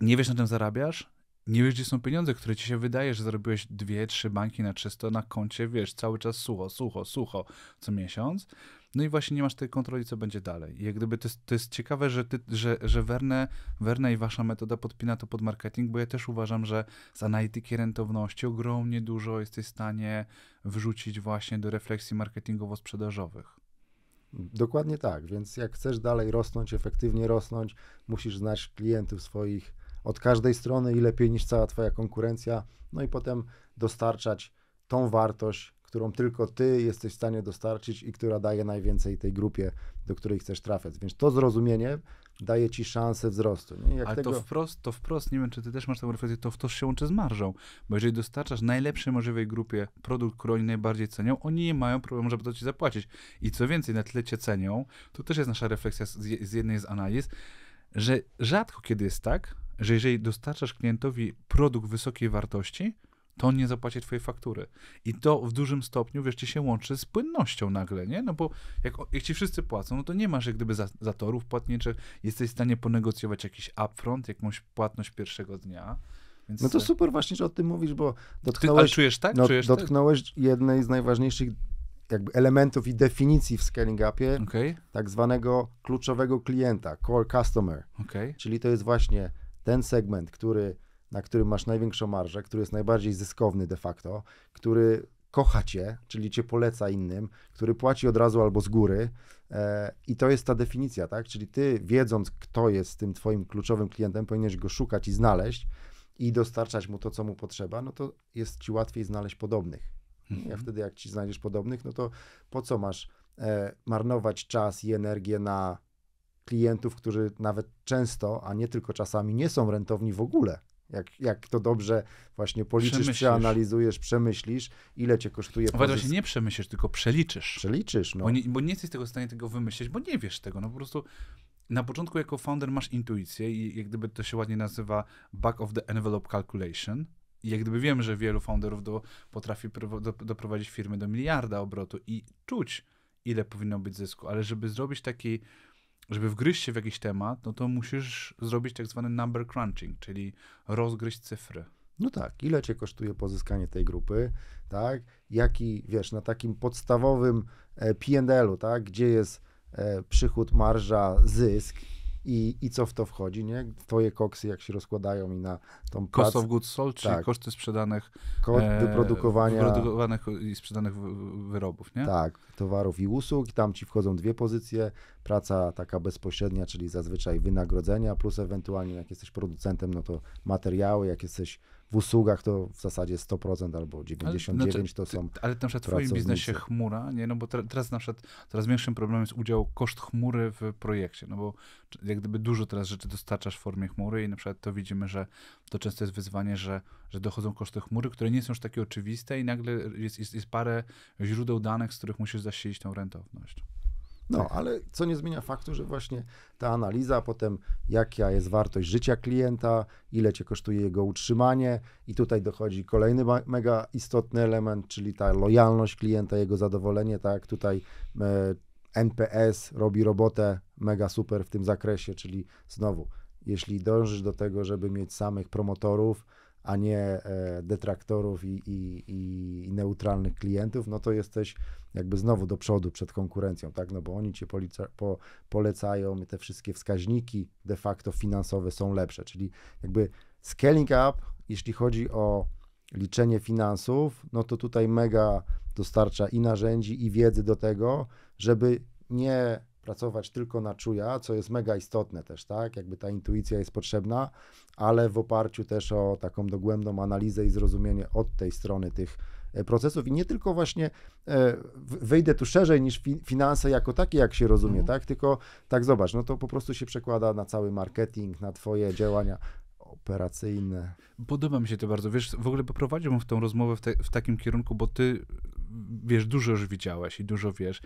Nie wiesz, na tym zarabiasz, nie wiesz, gdzie są pieniądze, które ci się wydaje, że zarobiłeś dwie, trzy banki na czysto na koncie, wiesz, cały czas sucho, sucho, sucho co miesiąc, no i właśnie nie masz tej kontroli, co będzie dalej. I jak gdyby to jest, to jest ciekawe, że, ty, że, że Werne, Werne i wasza metoda podpina to pod marketing, bo ja też uważam, że z analityki rentowności ogromnie dużo jesteś w stanie wrzucić właśnie do refleksji marketingowo-sprzedażowych. Dokładnie tak, więc jak chcesz dalej rosnąć, efektywnie rosnąć, musisz znać klientów swoich od każdej strony i lepiej niż cała Twoja konkurencja, no i potem dostarczać tą wartość, którą tylko ty jesteś w stanie dostarczyć i która daje najwięcej tej grupie, do której chcesz trafiać. Więc to zrozumienie daje ci szansę wzrostu. Ale tego... to, wprost, to wprost, nie wiem, czy ty też masz taką refleksję, to wprost się łączy z marżą, bo jeżeli dostarczasz najlepszej możliwej grupie produkt, który oni najbardziej cenią, oni nie mają problemu, żeby to ci zapłacić. I co więcej, na tyle cię cenią, to też jest nasza refleksja z, z jednej z analiz, że rzadko kiedy jest tak, że jeżeli dostarczasz klientowi produkt wysokiej wartości, to nie zapłaci twojej faktury. I to w dużym stopniu, wiesz, ci się łączy z płynnością nagle, nie? No bo jak, jak ci wszyscy płacą, no to nie masz jak gdyby za zatorów płatniczych, jesteś w stanie ponegocjować jakiś upfront, jakąś płatność pierwszego dnia. Więc... No to super właśnie, że o tym mówisz, bo dotknąłeś, Ty, czujesz tak? No, czujesz tak? dotknąłeś tak? jednej z najważniejszych jakby elementów i definicji w scaling upie, okay. tak zwanego kluczowego klienta, core customer. Okay. Czyli to jest właśnie ten segment, który na którym masz największą marżę, który jest najbardziej zyskowny de facto, który kocha cię, czyli cię poleca innym, który płaci od razu albo z góry. E, I to jest ta definicja, tak? Czyli ty, wiedząc, kto jest tym twoim kluczowym klientem, powinieneś go szukać i znaleźć i dostarczać mu to, co mu potrzeba, no to jest ci łatwiej znaleźć podobnych. Mhm. Ja wtedy, jak ci znajdziesz podobnych, no to po co masz e, marnować czas i energię na klientów, którzy nawet często, a nie tylko czasami, nie są rentowni w ogóle jak, jak to dobrze właśnie policzysz, przeanalizujesz, przemyślisz, ile cię kosztuje no pozysk. Właśnie nie przemyślisz, tylko przeliczysz. Przeliczysz, no. Bo nie, bo nie jesteś tego w stanie tego wymyślić, bo nie wiesz tego, no po prostu na początku jako founder masz intuicję i jak gdyby to się ładnie nazywa back of the envelope calculation. I jak gdyby wiem, że wielu founderów do, potrafi pro, do, doprowadzić firmy do miliarda obrotu i czuć, ile powinno być zysku, ale żeby zrobić taki żeby wgryźć się w jakiś temat, no to musisz zrobić tak zwany number crunching, czyli rozgryźć cyfry. No tak, ile cię kosztuje pozyskanie tej grupy, tak? Jaki, wiesz, na takim podstawowym e, P&L-u, tak? Gdzie jest e, przychód, marża, zysk, i, i co w to wchodzi, nie? Twoje koksy, jak się rozkładają i na tą Cost of goods sold, czyli tak. koszty sprzedanych e, wyprodukowania... wyprodukowanych i sprzedanych wyrobów, nie? Tak, towarów i usług. Tam ci wchodzą dwie pozycje. Praca taka bezpośrednia, czyli zazwyczaj wynagrodzenia, plus ewentualnie jak jesteś producentem, no to materiały, jak jesteś w usługach to w zasadzie 100% albo 99% ale, znaczy, to są. Ty, ale na przykład w Twoim biznesie chmura, nie? No bo teraz na przykład coraz większym problemem jest udział koszt chmury w projekcie, no bo jak gdyby dużo teraz rzeczy dostarczasz w formie chmury i na przykład to widzimy, że to często jest wyzwanie, że, że dochodzą koszty chmury, które nie są już takie oczywiste i nagle jest, jest, jest parę źródeł danych, z których musisz zasilić tą rentowność. No, tak. ale co nie zmienia faktu, że właśnie ta analiza, potem jaka jest wartość życia klienta, ile cię kosztuje jego utrzymanie, i tutaj dochodzi kolejny mega istotny element, czyli ta lojalność klienta, jego zadowolenie, tak tutaj e, NPS robi robotę mega super w tym zakresie, czyli znowu, jeśli dążysz do tego, żeby mieć samych promotorów, a nie e, detraktorów i, i, i, neutralnych klientów, no to jesteś jakby znowu do przodu przed konkurencją, tak? No bo oni cię polica, po, polecają, te wszystkie wskaźniki de facto finansowe są lepsze, czyli jakby scaling up, jeśli chodzi o liczenie finansów, no to tutaj mega dostarcza i narzędzi, i wiedzy do tego, żeby nie pracować tylko na czuja, co jest mega istotne też, tak? Jakby ta intuicja jest potrzebna, ale w oparciu też o taką dogłębną analizę i zrozumienie od tej strony tych e, procesów i nie tylko właśnie e, wejdę tu szerzej niż finanse jako takie, jak się rozumie, mhm. tak? Tylko tak zobacz, no to po prostu się przekłada na cały marketing, na twoje działania operacyjne. Podoba mi się to bardzo. Wiesz, w ogóle poprowadziłbym w tą rozmowę w, te, w takim kierunku, bo ty, wiesz, dużo już widziałeś i dużo wiesz.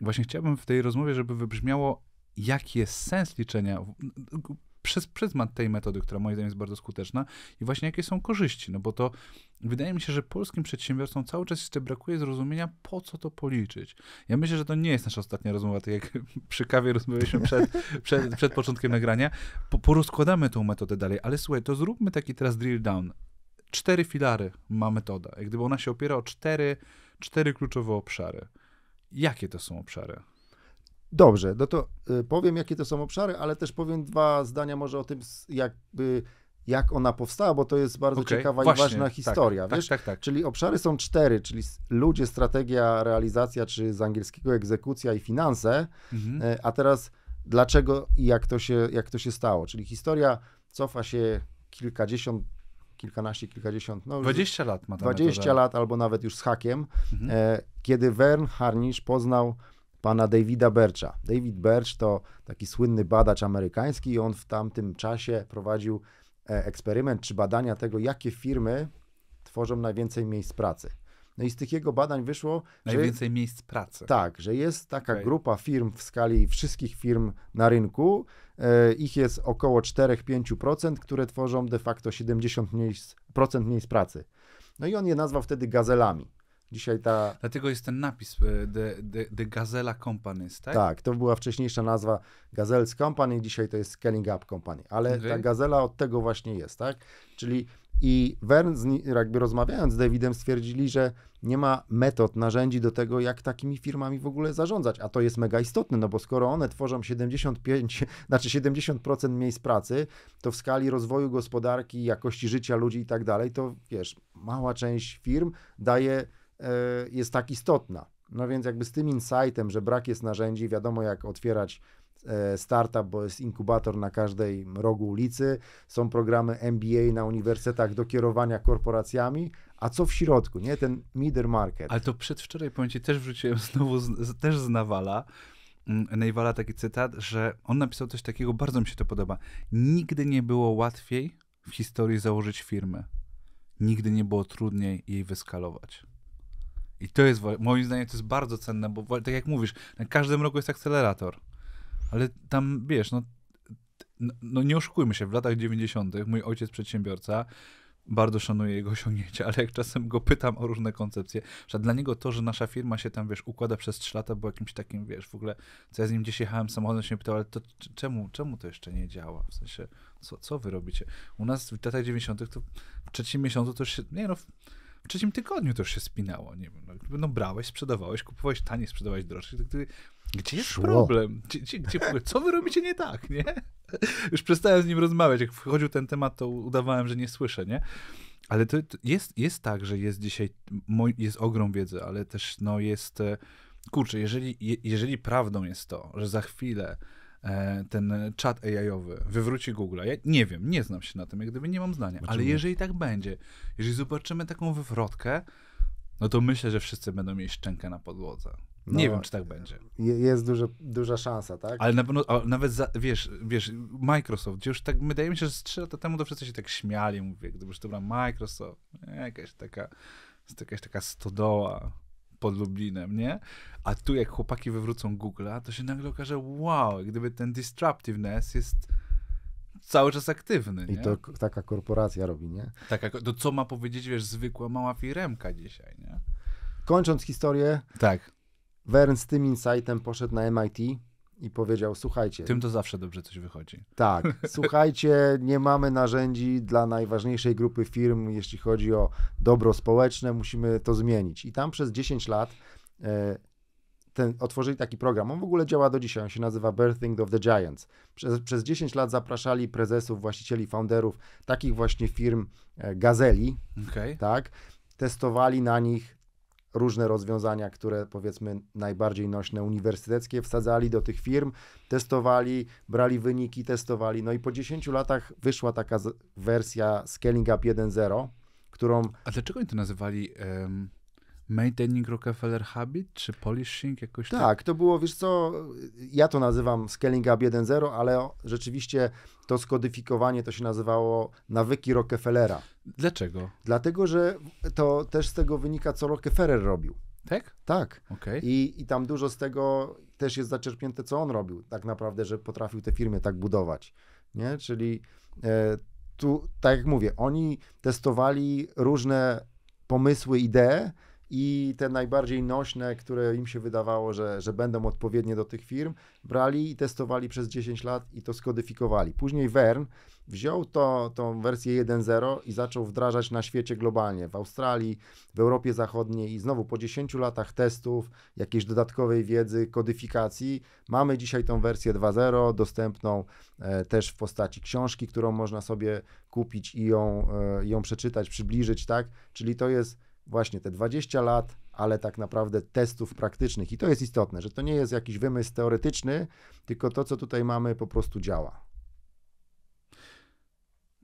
Właśnie chciałbym w tej rozmowie, żeby wybrzmiało, jaki jest sens liczenia przez pryzmat tej metody, która moim zdaniem jest bardzo skuteczna i właśnie jakie są korzyści, no bo to wydaje mi się, że polskim przedsiębiorcom cały czas jeszcze brakuje zrozumienia, po co to policzyć. Ja myślę, że to nie jest nasza ostatnia rozmowa, tak jak przy kawie rozmawialiśmy przed, przed, przed początkiem nagrania. Po, porozkładamy tą metodę dalej, ale słuchaj, to zróbmy taki teraz drill down. Cztery filary ma metoda, jak gdyby ona się opiera o cztery, cztery kluczowe obszary. Jakie to są obszary? Dobrze, no to y, powiem, jakie to są obszary, ale też powiem dwa zdania może o tym, jakby, jak ona powstała, bo to jest bardzo okay, ciekawa właśnie, i ważna tak, historia. Tak, wiesz? Tak, tak, czyli obszary są cztery, czyli ludzie, strategia, realizacja, czy z angielskiego egzekucja i finanse. Mhm. E, a teraz dlaczego i jak to, się, jak to się stało? Czyli historia cofa się kilkadziesiąt kilkanaście, kilkadziesiąt, no 20 lat ma ta 20 metoda. lat albo nawet już z hakiem, mhm. e, kiedy Wern Harnish poznał pana Davida Bercha. David Berch to taki słynny badacz amerykański i on w tamtym czasie prowadził e, eksperyment czy badania tego, jakie firmy tworzą najwięcej miejsc pracy. No i z tych jego badań wyszło. Najwięcej że, miejsc pracy. Tak, że jest taka okay. grupa firm w skali wszystkich firm na rynku. E, ich jest około 4-5%, które tworzą de facto 70% miejsc, procent miejsc pracy. No i on je nazwał wtedy gazelami. Dzisiaj ta... Dlatego jest ten napis e, the, the, the, Gazella Companies, tak? Tak, to była wcześniejsza nazwa Gazelles Company, dzisiaj to jest Scaling Up Company, ale okay. ta Gazela od tego właśnie jest, tak? Czyli i Wern, jakby rozmawiając z Davidem, stwierdzili, że nie ma metod, narzędzi do tego, jak takimi firmami w ogóle zarządzać. A to jest mega istotne, no bo skoro one tworzą 75, znaczy 70% miejsc pracy, to w skali rozwoju gospodarki, jakości życia ludzi i tak dalej, to wiesz, mała część firm daje, e, jest tak istotna. No więc jakby z tym insightem, że brak jest narzędzi, wiadomo jak otwierać E, startup, bo jest inkubator na każdej rogu ulicy, są programy MBA na uniwersytetach do kierowania korporacjami, a co w środku, nie? Ten middle market. Ale to przedwczoraj, powiem ci, też wrzuciłem znowu, z, też z Nawala, mm, Nawala taki cytat, że on napisał coś takiego, bardzo mi się to podoba. Nigdy nie było łatwiej w historii założyć firmę, Nigdy nie było trudniej jej wyskalować. I to jest, moim zdaniem, to jest bardzo cenne, bo tak jak mówisz, na każdym roku jest akcelerator. Ale tam, wiesz, no, no nie oszukujmy się, w latach 90. mój ojciec przedsiębiorca, bardzo szanuję jego osiągnięcia, ale jak czasem go pytam o różne koncepcje, że dla niego to, że nasza firma się tam, wiesz, układa przez 3 lata, bo jakimś takim, wiesz, w ogóle, co ja z nim gdzieś jechałem samochodem, się pytał, ale to czemu, czemu to jeszcze nie działa? W sensie, co, co wy robicie? U nas w latach 90. to w trzecim miesiącu to już się, nie no, w trzecim tygodniu to już się spinało, nie wiem, no, no brałeś, sprzedawałeś, kupowałeś taniej, sprzedawałeś droższy, gdzie jest Szło. problem? Gdzie, gdzie, gdzie, co wy robicie nie tak, nie? Już przestałem z nim rozmawiać. Jak wchodził ten temat, to udawałem, że nie słyszę, nie? Ale to, to jest, jest tak, że jest dzisiaj, jest ogrom wiedzy, ale też no jest, e, kurczę, jeżeli, jeżeli prawdą jest to, że za chwilę e, ten czat AI-owy wywróci Google. Ja nie wiem, nie znam się na tym, jak gdyby nie mam zdania, ale jeżeli tak będzie, jeżeli zobaczymy taką wywrotkę, no to myślę, że wszyscy będą mieć szczękę na podłodze. No, nie wiem, czy tak będzie. Jest dużo duża szansa, tak? Ale na pewno, nawet za, wiesz, wiesz, Microsoft, już tak, wydaje mi się, że z lata temu to wszyscy się tak śmiali, mówię, gdybyś to była Microsoft, jakaś taka, jakaś taka stodoła pod Lublinem, nie? A tu jak chłopaki wywrócą Google'a, to się nagle okaże, wow, gdyby ten disruptiveness jest cały czas aktywny. I nie? to taka korporacja robi, nie? Tak, to co ma powiedzieć, wiesz, zwykła mała firemka dzisiaj, nie? Kończąc historię, tak. Wern z tym insightem poszedł na MIT i powiedział: Słuchajcie. Tym to zawsze dobrze coś wychodzi. Tak. Słuchajcie, nie mamy narzędzi dla najważniejszej grupy firm, jeśli chodzi o dobro społeczne, musimy to zmienić. I tam przez 10 lat e, ten, otworzyli taki program. On w ogóle działa do dzisiaj. On się nazywa Birthing of the Giants. Przez, przez 10 lat zapraszali prezesów, właścicieli, founderów takich właśnie firm e, gazeli. Okay. Tak. Testowali na nich różne rozwiązania, które powiedzmy najbardziej nośne uniwersyteckie wsadzali do tych firm, testowali, brali wyniki, testowali. No i po 10 latach wyszła taka wersja Scaling Up 1.0, którą... A dlaczego oni to nazywali... Um Maintaining Rockefeller Habit, czy Polishing jakoś tak? Tak, to było, wiesz co, ja to nazywam Scaling Up 1.0, ale rzeczywiście to skodyfikowanie to się nazywało nawyki Rockefellera. Dlaczego? Dlatego, że to też z tego wynika, co Rockefeller robił. Tak? Tak. Okay. I, I tam dużo z tego też jest zaczerpnięte, co on robił. Tak naprawdę, że potrafił te firmy tak budować. Nie? Czyli e, tu, tak jak mówię, oni testowali różne pomysły, idee, i te najbardziej nośne, które im się wydawało, że, że będą odpowiednie do tych firm, brali i testowali przez 10 lat i to skodyfikowali. Później Wern wziął to, tą wersję 1.0 i zaczął wdrażać na świecie globalnie, w Australii, w Europie Zachodniej i znowu po 10 latach testów, jakiejś dodatkowej wiedzy, kodyfikacji, mamy dzisiaj tą wersję 2.0 dostępną e, też w postaci książki, którą można sobie kupić i ją, e, ją przeczytać, przybliżyć, tak? Czyli to jest właśnie te 20 lat, ale tak naprawdę testów praktycznych. I to jest istotne, że to nie jest jakiś wymysł teoretyczny, tylko to, co tutaj mamy, po prostu działa.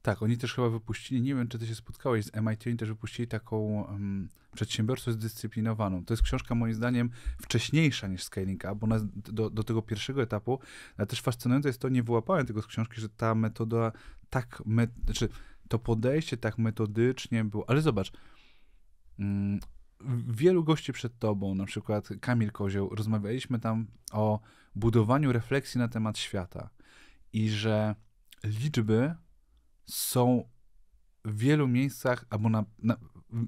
Tak, oni też chyba wypuścili, nie wiem, czy ty się spotkałeś z MIT, oni też wypuścili taką um, przedsiębiorczość zdyscyplinowaną. To jest książka moim zdaniem wcześniejsza niż Scaling Up, bo do, do tego pierwszego etapu, ale też fascynujące jest to, nie wyłapałem tego z książki, że ta metoda tak, met, znaczy to podejście tak metodycznie było, ale zobacz, Mm, wielu gości przed tobą, na przykład Kamil Kozioł, rozmawialiśmy tam o budowaniu refleksji na temat świata i że liczby są w wielu miejscach albo na, na,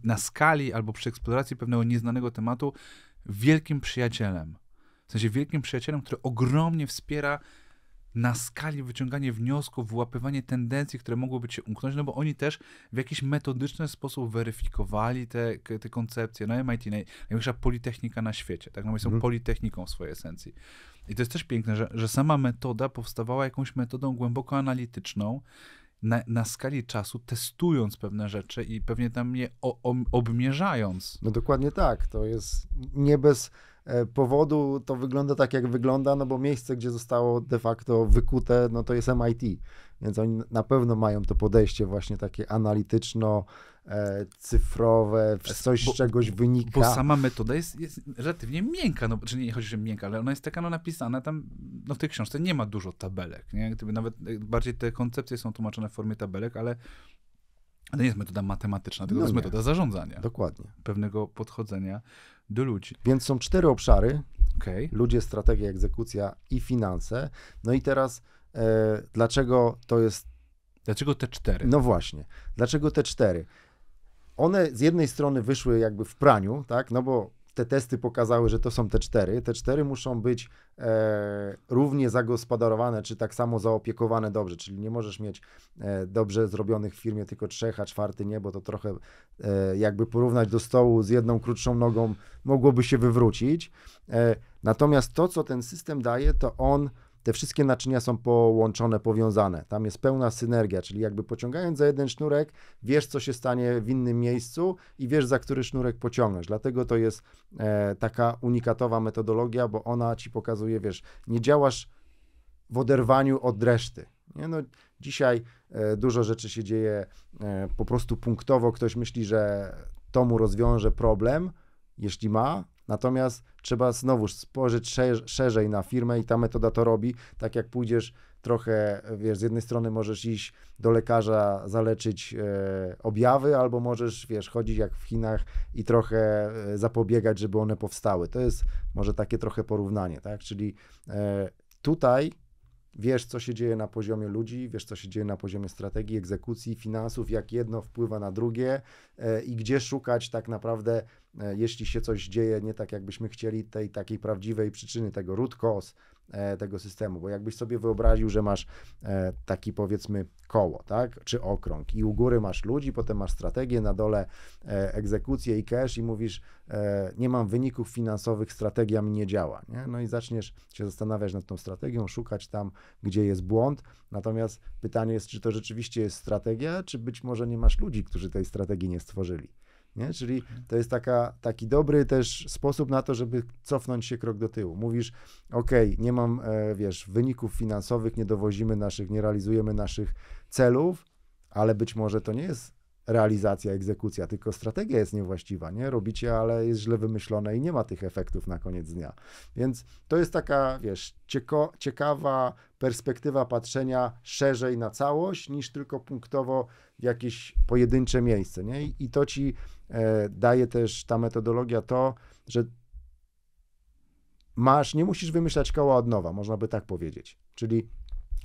na skali, albo przy eksploracji pewnego nieznanego tematu wielkim przyjacielem. W sensie wielkim przyjacielem, który ogromnie wspiera na skali wyciąganie wniosków, wyłapywanie tendencji, które mogłyby się umknąć, no bo oni też w jakiś metodyczny sposób weryfikowali te, te koncepcje. No MIT, naj, największa politechnika na świecie, tak? No oni są mhm. politechniką w swojej esencji. I to jest też piękne, że, że sama metoda powstawała jakąś metodą głęboko analityczną, na, na, skali czasu, testując pewne rzeczy i pewnie tam je o, o, obmierzając. No dokładnie tak. To jest nie bez E, powodu to wygląda tak, jak wygląda, no bo miejsce, gdzie zostało de facto wykute, no to jest MIT, więc oni na pewno mają to podejście właśnie takie analityczno, e, cyfrowe, coś bo, z czegoś wynika. Bo sama metoda jest, jest relatywnie miękka, no, czy nie chodzi, że miękka, ale ona jest taka no, napisana tam, no w tej książce nie ma dużo tabelek, nie? Gdyby nawet e, bardziej te koncepcje są tłumaczone w formie tabelek, ale to nie jest metoda matematyczna, tylko no jest nie. metoda zarządzania. Dokładnie. Pewnego podchodzenia do ludzi. Więc są cztery obszary: okay. ludzie, strategia, egzekucja i finanse. No i teraz, e, dlaczego to jest. Dlaczego te cztery? No właśnie, dlaczego te cztery? One z jednej strony wyszły jakby w praniu, tak? No bo te testy pokazały, że to są te cztery. Te cztery muszą być e, fajnie zagospodarowane, czy tak samo zaopiekowane dobrze, czyli nie możesz mieć e, dobrze zrobionych w firmie tylko trzech, a czwarty nie, bo to trochę e, jakby porównać do stołu z jedną krótszą nogą mogłoby się wywrócić. E, natomiast to, co ten system daje, to on te wszystkie naczynia są połączone, powiązane. Tam jest pełna synergia, czyli jakby pociągając za jeden sznurek, wiesz, co się stanie w innym miejscu i wiesz, za który sznurek pociągasz. Dlatego to jest e, taka unikatowa metodologia, bo ona ci pokazuje, wiesz, nie działasz w oderwaniu od reszty. Nie? No, dzisiaj e, dużo rzeczy się dzieje e, po prostu punktowo. Ktoś myśli, że to mu rozwiąże problem, jeśli ma, Natomiast trzeba znowu spojrzeć szerzej na firmę i ta metoda to robi. Tak jak pójdziesz trochę, wiesz, z jednej strony możesz iść do lekarza zaleczyć e, objawy, albo możesz, wiesz, chodzić jak w Chinach i trochę e, zapobiegać, żeby one powstały. To jest może takie trochę porównanie, tak? Czyli e, tutaj Wiesz, co się dzieje na poziomie ludzi, wiesz, co się dzieje na poziomie strategii, egzekucji, finansów, jak jedno wpływa na drugie e, i gdzie szukać tak naprawdę, e, jeśli się coś dzieje nie tak, jakbyśmy chcieli, tej takiej prawdziwej przyczyny, tego root cause, E, tego systemu, bo jakbyś sobie wyobraził, że masz e, taki powiedzmy koło, tak, czy okrąg i u góry masz ludzi, potem masz strategię, na dole e, egzekucję i cash i mówisz nie mam wyników finansowych, strategia mi nie działa, nie? no i zaczniesz się zastanawiać nad tą strategią, szukać tam, gdzie jest błąd, natomiast pytanie jest, czy to rzeczywiście jest strategia, czy być może nie masz ludzi, którzy tej strategii nie stworzyli. Nie? Czyli to jest taka, taki dobry też sposób na to, żeby cofnąć się krok do tyłu. Mówisz, ok, nie mam, e, wiesz, wyników finansowych, nie dowozimy naszych, nie realizujemy naszych celów, ale być może to nie jest realizacja, egzekucja, tylko strategia jest niewłaściwa, nie? Robicie, ale jest źle wymyślone i nie ma tych efektów na koniec dnia. Więc to jest taka, wiesz, cieko, ciekawa perspektywa patrzenia szerzej na całość niż tylko punktowo jakieś pojedyncze miejsce, nie? I, i to ci E, daje też ta metodologia to, że masz, nie musisz wymyślać koła od nowa, można by tak powiedzieć. Czyli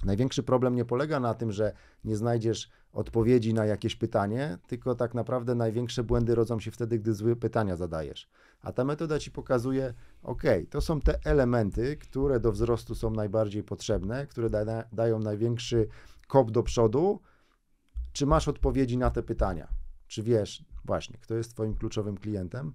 największy problem nie polega na tym, że nie znajdziesz odpowiedzi na jakieś pytanie, tylko tak naprawdę największe błędy rodzą się wtedy, gdy złe pytania zadajesz. A ta metoda ci pokazuje, ok, to są te elementy, które do wzrostu są najbardziej potrzebne, które da, dają największy kop do przodu. Czy masz odpowiedzi na te pytania? Czy wiesz, Właśnie, kto jest twoim kluczowym klientem?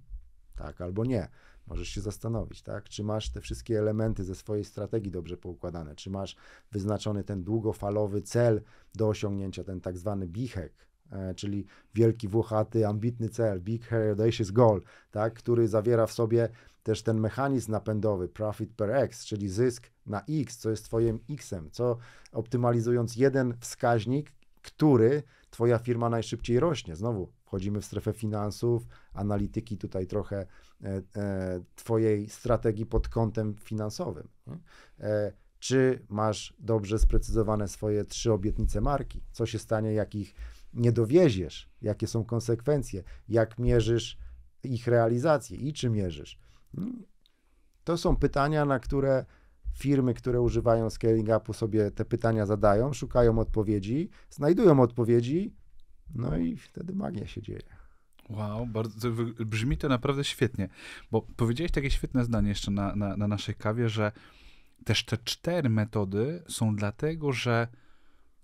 Tak albo nie. Możesz się zastanowić, tak? Czy masz te wszystkie elementy ze swojej strategii dobrze poukładane? Czy masz wyznaczony ten długofalowy cel do osiągnięcia, ten tak zwany bichek, e, czyli wielki, włochaty, ambitny cel, big hair audacious goal, tak, który zawiera w sobie też ten mechanizm napędowy profit per x, czyli zysk na x, co jest twoim xem, co optymalizując jeden wskaźnik, który twoja firma najszybciej rośnie. Znowu wchodzimy w strefę finansów, analityki tutaj trochę e, e, Twojej strategii pod kątem finansowym. E, czy masz dobrze sprecyzowane swoje trzy obietnice marki? Co się stanie, jak ich nie dowieziesz? Jakie są konsekwencje? Jak mierzysz ich realizację i czy mierzysz? No, to są pytania, na które firmy, które używają scaling upu sobie te pytania zadają, szukają odpowiedzi, znajdują odpowiedzi, no i wtedy magia się dzieje. Wow, bardzo, brzmi to naprawdę świetnie, bo powiedziałeś takie świetne zdanie jeszcze na, na, na naszej kawie, że też te cztery metody są dlatego, że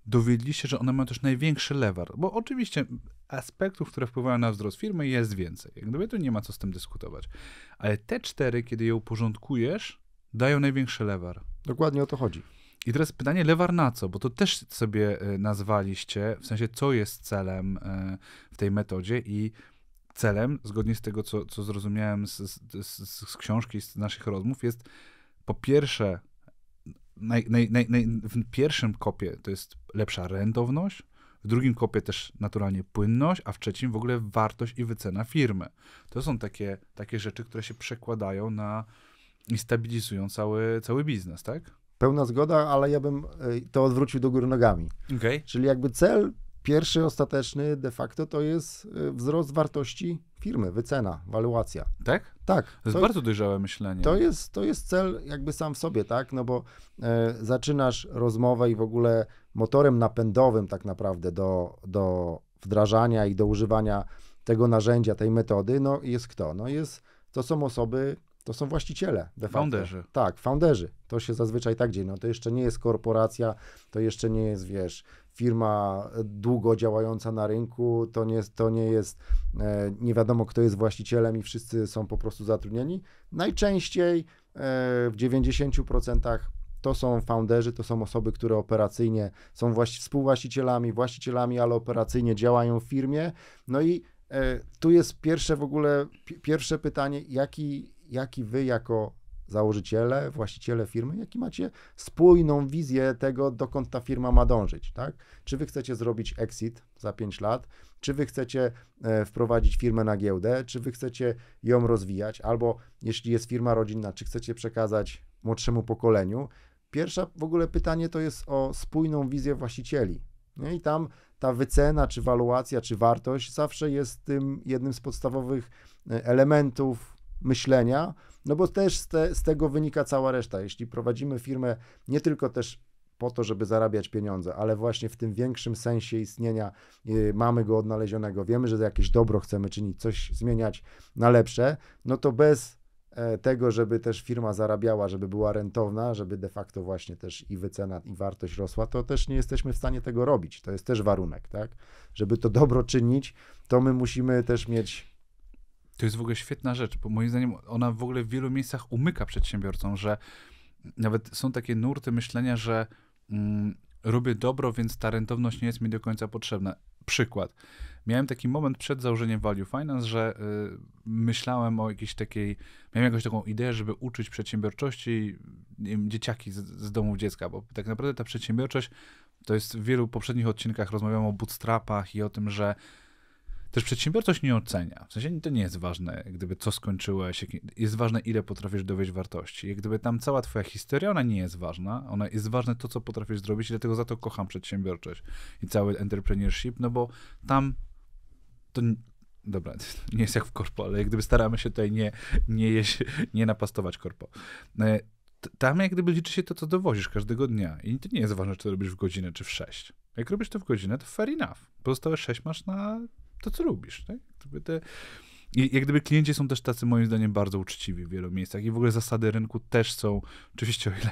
dowiedzieli się, że one mają też największy lewar, bo oczywiście aspektów, które wpływają na wzrost firmy jest więcej. Jak gdyby tu nie ma co z tym dyskutować. Ale te cztery, kiedy je uporządkujesz, dają największy lewar. Dokładnie o to chodzi. I teraz pytanie, lewar na co? Bo to też sobie e, nazwaliście, w sensie co jest celem e, w tej metodzie i celem, zgodnie z tego, co, co zrozumiałem z, z, z książki, z naszych rozmów, jest po pierwsze, naj, naj, naj, w pierwszym kopie to jest lepsza rentowność, w drugim kopie też naturalnie płynność, a w trzecim w ogóle wartość i wycena firmy. To są takie, takie rzeczy, które się przekładają na i stabilizują cały, cały biznes, tak? Pełna zgoda, ale ja bym y, to odwrócił do góry nogami. Okay. Czyli jakby cel pierwszy, ostateczny de facto to jest y, wzrost wartości firmy, wycena, waluacja. Tak? Tak. To jest to, bardzo dojrzałe myślenie. To jest, to jest cel jakby sam w sobie, tak? No bo e, zaczynasz rozmowę i w ogóle motorem napędowym tak naprawdę do, do wdrażania i do używania tego narzędzia, tej metody, no jest kto? No jest, to są osoby to są właściciele de facto. Founderzy. Tak, founderzy. To się zazwyczaj tak dzieje. No to jeszcze nie jest korporacja, to jeszcze nie jest, wiesz, firma e, długo działająca na rynku, to nie, to nie jest, e, nie wiadomo kto jest właścicielem i wszyscy są po prostu zatrudnieni. Najczęściej e, w 90% to są founderzy, to są osoby, które operacyjnie są współwłaścicielami, właścicielami, ale operacyjnie działają w firmie. No i e, tu jest pierwsze w ogóle, pierwsze pytanie, jaki, jaki wy jako założyciele, właściciele firmy, jaki macie spójną wizję tego, dokąd ta firma ma dążyć, tak? Czy wy chcecie zrobić exit za 5 lat, czy wy chcecie e, wprowadzić firmę na giełdę, czy wy chcecie ją rozwijać, albo jeśli jest firma rodzinna, czy chcecie przekazać młodszemu pokoleniu. Pierwsze w ogóle pytanie to jest o spójną wizję właścicieli. Nie? I tam ta wycena, czy waluacja, czy wartość zawsze jest tym jednym z podstawowych e, elementów myślenia, no bo też z, te, z tego wynika cała reszta. Jeśli prowadzimy firmę nie tylko też po to, żeby zarabiać pieniądze, ale właśnie w tym większym sensie istnienia yy, mamy go odnalezionego, wiemy, że jakieś dobro chcemy czynić, coś zmieniać na lepsze, no to bez e, tego, żeby też firma zarabiała, żeby była rentowna, żeby de facto właśnie też i wycena, i wartość rosła, to też nie jesteśmy w stanie tego robić. To jest też warunek, tak? Żeby to dobro czynić, to my musimy też mieć to jest w ogóle świetna rzecz, bo moim zdaniem ona w ogóle w wielu miejscach umyka przedsiębiorcom, że nawet są takie nurty myślenia, że mm, robię dobro, więc ta rentowność nie jest mi do końca potrzebna. Przykład. Miałem taki moment przed założeniem Value Finance, że y, myślałem o jakiejś takiej, miałem jakąś taką ideę, żeby uczyć przedsiębiorczości wiem, dzieciaki z, z domów dziecka, bo tak naprawdę ta przedsiębiorczość to jest w wielu poprzednich odcinkach rozmawiałem o bootstrapach i o tym, że też przedsiębiorczość nie ocenia. W sensie to nie jest ważne, gdyby co skończyłeś, jest ważne ile potrafisz dowieść wartości. Jak gdyby tam cała twoja historia, ona nie jest ważna, ona jest ważne to, co potrafisz zrobić i dlatego za to kocham przedsiębiorczość i cały entrepreneurship, no bo tam to dobra, nie jest jak w korpo, ale jak gdyby staramy się tutaj nie, nie, jeść, nie napastować korpo. E, tam jak gdyby liczy się to, co dowozisz każdego dnia i to nie jest ważne, czy to robisz w godzinę, czy w sześć. Jak robisz to w godzinę, to fair enough. Pozostałe sześć masz na to, co lubisz. Tak? Te... I jak gdyby klienci są też tacy, moim zdaniem, bardzo uczciwi w wielu miejscach i w ogóle zasady rynku też są, oczywiście o ile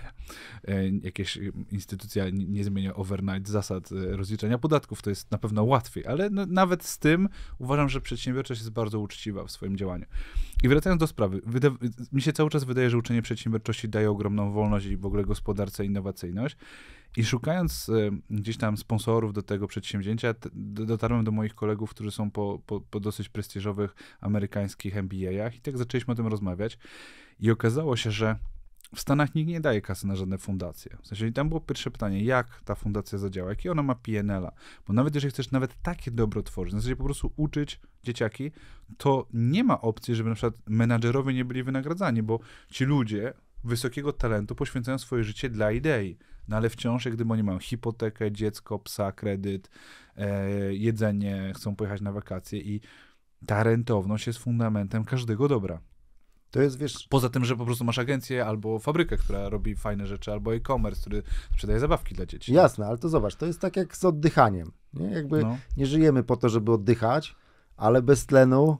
e, jakieś instytucja nie, nie zmienia overnight zasad e, rozliczenia podatków, to jest na pewno łatwiej, ale no, nawet z tym uważam, że przedsiębiorczość jest bardzo uczciwa w swoim działaniu. I wracając do sprawy, mi się cały czas wydaje, że uczenie przedsiębiorczości daje ogromną wolność i w ogóle gospodarce innowacyjność, i szukając e, gdzieś tam sponsorów do tego przedsięwzięcia, dotarłem do moich kolegów, którzy są po, po, po dosyć prestiżowych amerykańskich MBA-ach i tak zaczęliśmy o tym rozmawiać. I okazało się, że w Stanach nikt nie daje kasy na żadne fundacje. W sensie tam było pierwsze pytanie, jak ta fundacja zadziała, jaki ona ma PNL-a. Bo nawet jeżeli chcesz nawet takie dobro tworzyć, na zasadzie po prostu uczyć dzieciaki, to nie ma opcji, żeby na przykład menadżerowie nie byli wynagradzani, bo ci ludzie wysokiego talentu poświęcają swoje życie dla idei no ale wciąż, jak gdyby oni mają hipotekę, dziecko, psa, kredyt, e, jedzenie, chcą pojechać na wakacje i ta rentowność jest fundamentem każdego dobra. To jest, wiesz... Poza tym, że po prostu masz agencję albo fabrykę, która robi fajne rzeczy, albo e-commerce, który sprzedaje zabawki dla dzieci. Jasne, ale to zobacz, to jest tak jak z oddychaniem. Nie? Jakby no. nie żyjemy po to, żeby oddychać, ale bez tlenu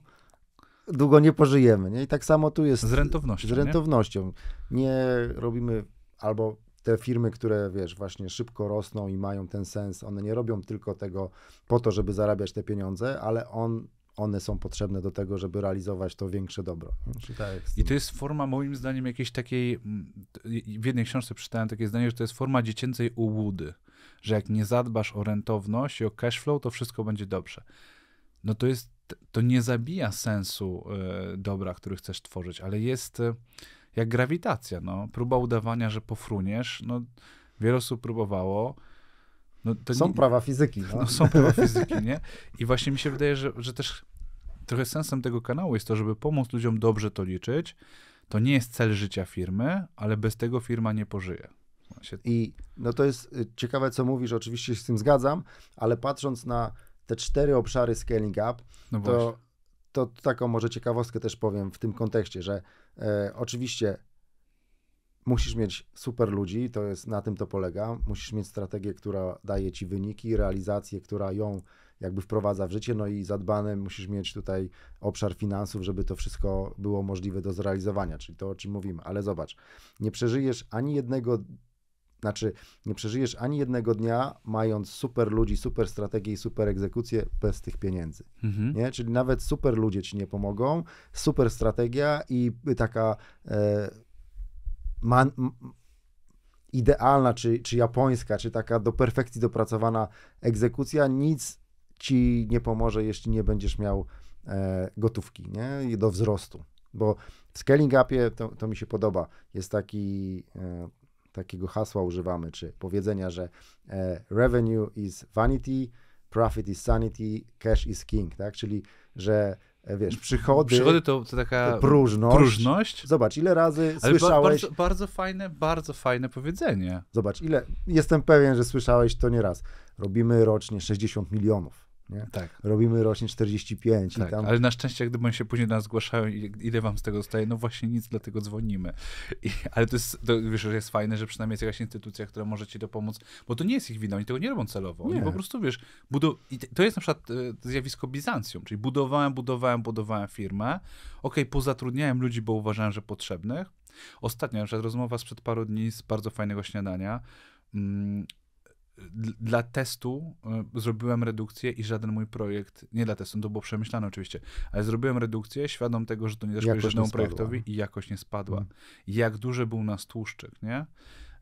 długo nie pożyjemy. Nie? I tak samo tu jest. Z rentownością. Z rentownością. Nie, nie robimy albo te firmy, które wiesz, właśnie szybko rosną i mają ten sens, one nie robią tylko tego po to, żeby zarabiać te pieniądze, ale on one są potrzebne do tego, żeby realizować to większe dobro. Tak, tak, tak. I to jest forma, moim zdaniem, jakiejś takiej. Mm, w jednej książce przeczytałem takie zdanie, że to jest forma dziecięcej ułudy, że jak nie zadbasz o rentowność i o cash flow, to wszystko będzie dobrze. No to jest. To nie zabija sensu e, dobra, który chcesz tworzyć, ale jest e, jak grawitacja. No. Próba udawania, że pofruniesz, no, wiele osób próbowało. No, są nie, prawa fizyki. No. no. są prawa fizyki, nie? I właśnie mi się wydaje, że, że też trochę sensem tego kanału jest to, żeby pomóc ludziom dobrze to liczyć. To nie jest cel życia firmy, ale bez tego firma nie pożyje. I no to jest y, ciekawe, co mówisz, oczywiście się z tym zgadzam, ale patrząc na te cztery obszary scaling up, no to, to taką może ciekawostkę też powiem w tym kontekście, że E, oczywiście musisz mieć super ludzi, to jest na tym to polega. Musisz mieć strategię, która daje ci wyniki, realizację, która ją jakby wprowadza w życie, no i zadbany musisz mieć tutaj obszar finansów, żeby to wszystko było możliwe do zrealizowania, czyli to o czym mówimy. Ale zobacz, nie przeżyjesz ani jednego znaczy, nie przeżyjesz ani jednego dnia, mając super ludzi, super strategię i super egzekucję bez tych pieniędzy. Mhm. Nie? Czyli nawet super ludzie ci nie pomogą, super strategia i taka e, man, idealna, czy, czy japońska, czy taka do perfekcji dopracowana egzekucja, nic ci nie pomoże, jeśli nie będziesz miał e, gotówki nie? do wzrostu. Bo w scaling upie to, to mi się podoba. Jest taki. E, takiego hasła używamy, czy powiedzenia, że e, revenue is vanity, profit is sanity, cash is king, tak? Czyli, że e, wiesz, przychody. Przychody to, to taka to próżność. próżność. Zobacz, ile razy Ale słyszałeś. Bardzo, bardzo, fajne, bardzo fajne powiedzenie. Zobacz, ile. Jestem pewien, że słyszałeś to nieraz. Robimy rocznie 60 milionów. Nie? Tak. Robimy rocznie 45 tak, i tam... Ale na szczęście, gdyby oni się później nas zgłaszają, ile wam z tego zostaje, no właśnie nic, dlatego dzwonimy. I, ale to jest, to, wiesz, że jest fajne, że przynajmniej jest jakaś instytucja, która może ci dopomóc, bo to nie jest ich wina, oni tego nie robią celowo. Oni nie. po prostu, wiesz, budu... I to jest na przykład e, zjawisko Bizancjum, czyli budowałem, budowałem, budowałem firmę, ok, pozatrudniałem ludzi, bo uważałem, że potrzebnych. Ostatnia, na przykład rozmowa sprzed paru dni z bardzo fajnego śniadania, mm, dla testu e, zrobiłem redukcję i żaden mój projekt, nie dla testu, no to było przemyślane oczywiście, ale zrobiłem redukcję świadom tego, że to nie zaszkodzi żadnemu projektowi i jakość nie spadła. Mhm. Jak duży był nas tłuszczyk, nie?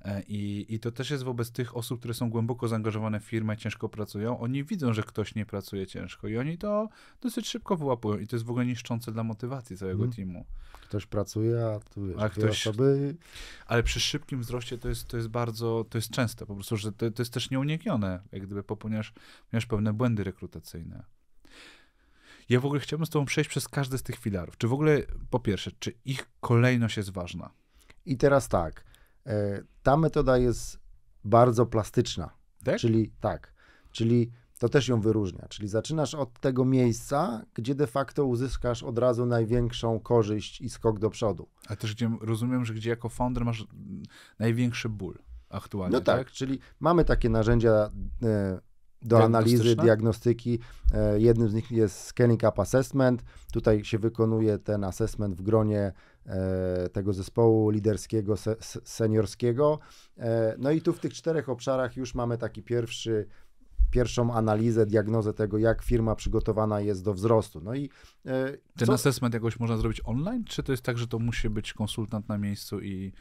E, I, I to też jest wobec tych osób, które są głęboko zaangażowane w firmę, ciężko pracują. Oni widzą, że ktoś nie pracuje ciężko i oni to dosyć szybko wyłapują. I to jest w ogóle niszczące dla motywacji całego hmm. teamu. Ktoś pracuje, a tu wiesz, a ktoś, osoby... Ale przy szybkim wzroście to jest, to jest bardzo, to jest często po prostu, że to, to jest też nieuniknione, jak gdyby popełniasz, popełniasz pewne błędy rekrutacyjne. Ja w ogóle chciałbym z tobą przejść przez każdy z tych filarów. Czy w ogóle, po pierwsze, czy ich kolejność jest ważna? I teraz tak, E, ta metoda jest bardzo plastyczna. Tak? Czyli tak, czyli to też ją wyróżnia. Czyli zaczynasz od tego miejsca, gdzie de facto uzyskasz od razu największą korzyść i skok do przodu. A też gdzie rozumiem, że gdzie jako founder masz największy ból aktualnie. No tak, tak? czyli mamy takie narzędzia. E, do analizy, diagnostyki. E, jednym z nich jest Scaling Up Assessment. Tutaj się wykonuje ten assessment w gronie e, tego zespołu liderskiego, seniorskiego. E, no i tu w tych czterech obszarach już mamy taki pierwszy pierwszą analizę, diagnozę tego, jak firma przygotowana jest do wzrostu. No i ten assessment jakoś można zrobić online, czy to jest tak, że to musi być konsultant na miejscu i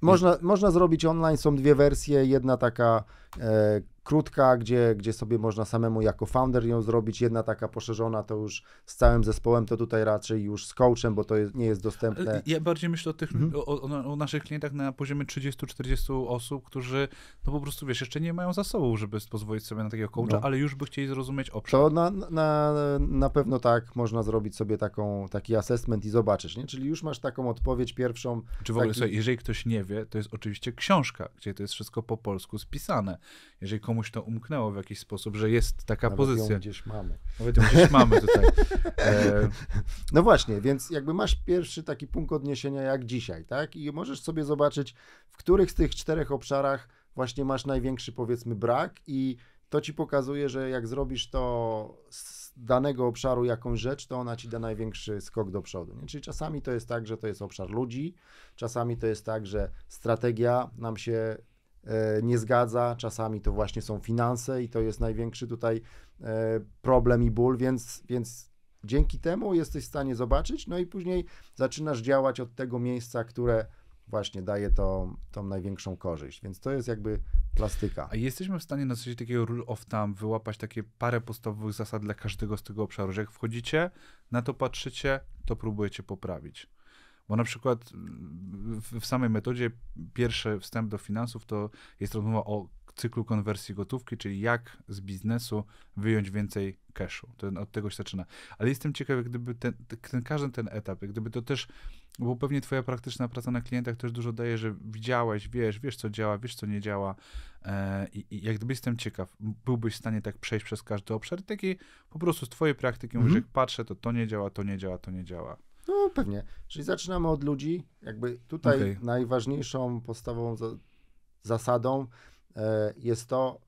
można, można zrobić online, są dwie wersje. Jedna taka, e, krótka, gdzie, gdzie sobie można samemu jako founder ją zrobić. Jedna taka poszerzona to już z całym zespołem, to tutaj raczej już z coachem, bo to jest, nie jest dostępne. Ja bardziej myślę o, tych, mhm. o, o, naszych klientach na poziomie 30-40 osób, którzy no po prostu, wiesz, jeszcze nie mają zasobów, żeby pozwolić sobie na takiego coacha, no. ale już by chcieli zrozumieć obszar. To na, na, na pewno tak, można zrobić sobie taką, taki assessment i zobaczyć, nie? Czyli już masz taką odpowiedź pierwszą. Czy w ogóle, taki... Sobie, jeżeli ktoś nie wie, to jest oczywiście książka, gdzie to jest wszystko po polsku spisane jeżeli komuś to umknęło w jakiś sposób, że jest taka Nawet pozycja. Ją gdzieś mamy. Nawet gdzieś mamy tutaj. E, no właśnie, więc jakby masz pierwszy taki punkt odniesienia jak dzisiaj, tak? I możesz sobie zobaczyć, w których z tych czterech obszarach właśnie masz największy powiedzmy brak i to ci pokazuje, że jak zrobisz to z danego obszaru jakąś rzecz, to ona ci da największy skok do przodu. Nie? Czyli czasami to jest tak, że to jest obszar ludzi, czasami to jest tak, że strategia nam się E, nie zgadza, czasami to właśnie są finanse i to jest największy tutaj e, problem i ból, więc, więc dzięki temu jesteś w stanie zobaczyć, no i później zaczynasz działać od tego miejsca, które właśnie daje to, tą największą korzyść, więc to jest jakby plastyka. A jesteśmy w stanie na coś takiego rule of thumb wyłapać takie parę podstawowych zasad dla każdego z tego obszaru, że jak wchodzicie, na to patrzycie, to próbujecie poprawić. Bo na przykład mm, w, w samej metodzie pierwszy wstęp do finansów to jest rozmowa o cyklu konwersji gotówki, czyli jak z biznesu wyjąć więcej cashu. To od tego się zaczyna. Ale jestem ciekaw, gdyby ten, ten, każdy ten etap, gdyby to też, bo pewnie twoja praktyczna praca na klientach też dużo daje, że widziałeś, wiesz, wiesz co działa, wiesz co nie działa e, i, i, jak gdyby jestem ciekaw, byłbyś w stanie tak przejść przez każdy obszar taki po prostu z twojej praktyki, mhm. że jak patrzę, to to nie działa, to nie działa, to nie działa. No pewnie. Czyli zaczynamy od ludzi. Jakby tutaj okay. najważniejszą podstawową zasadą e, jest to,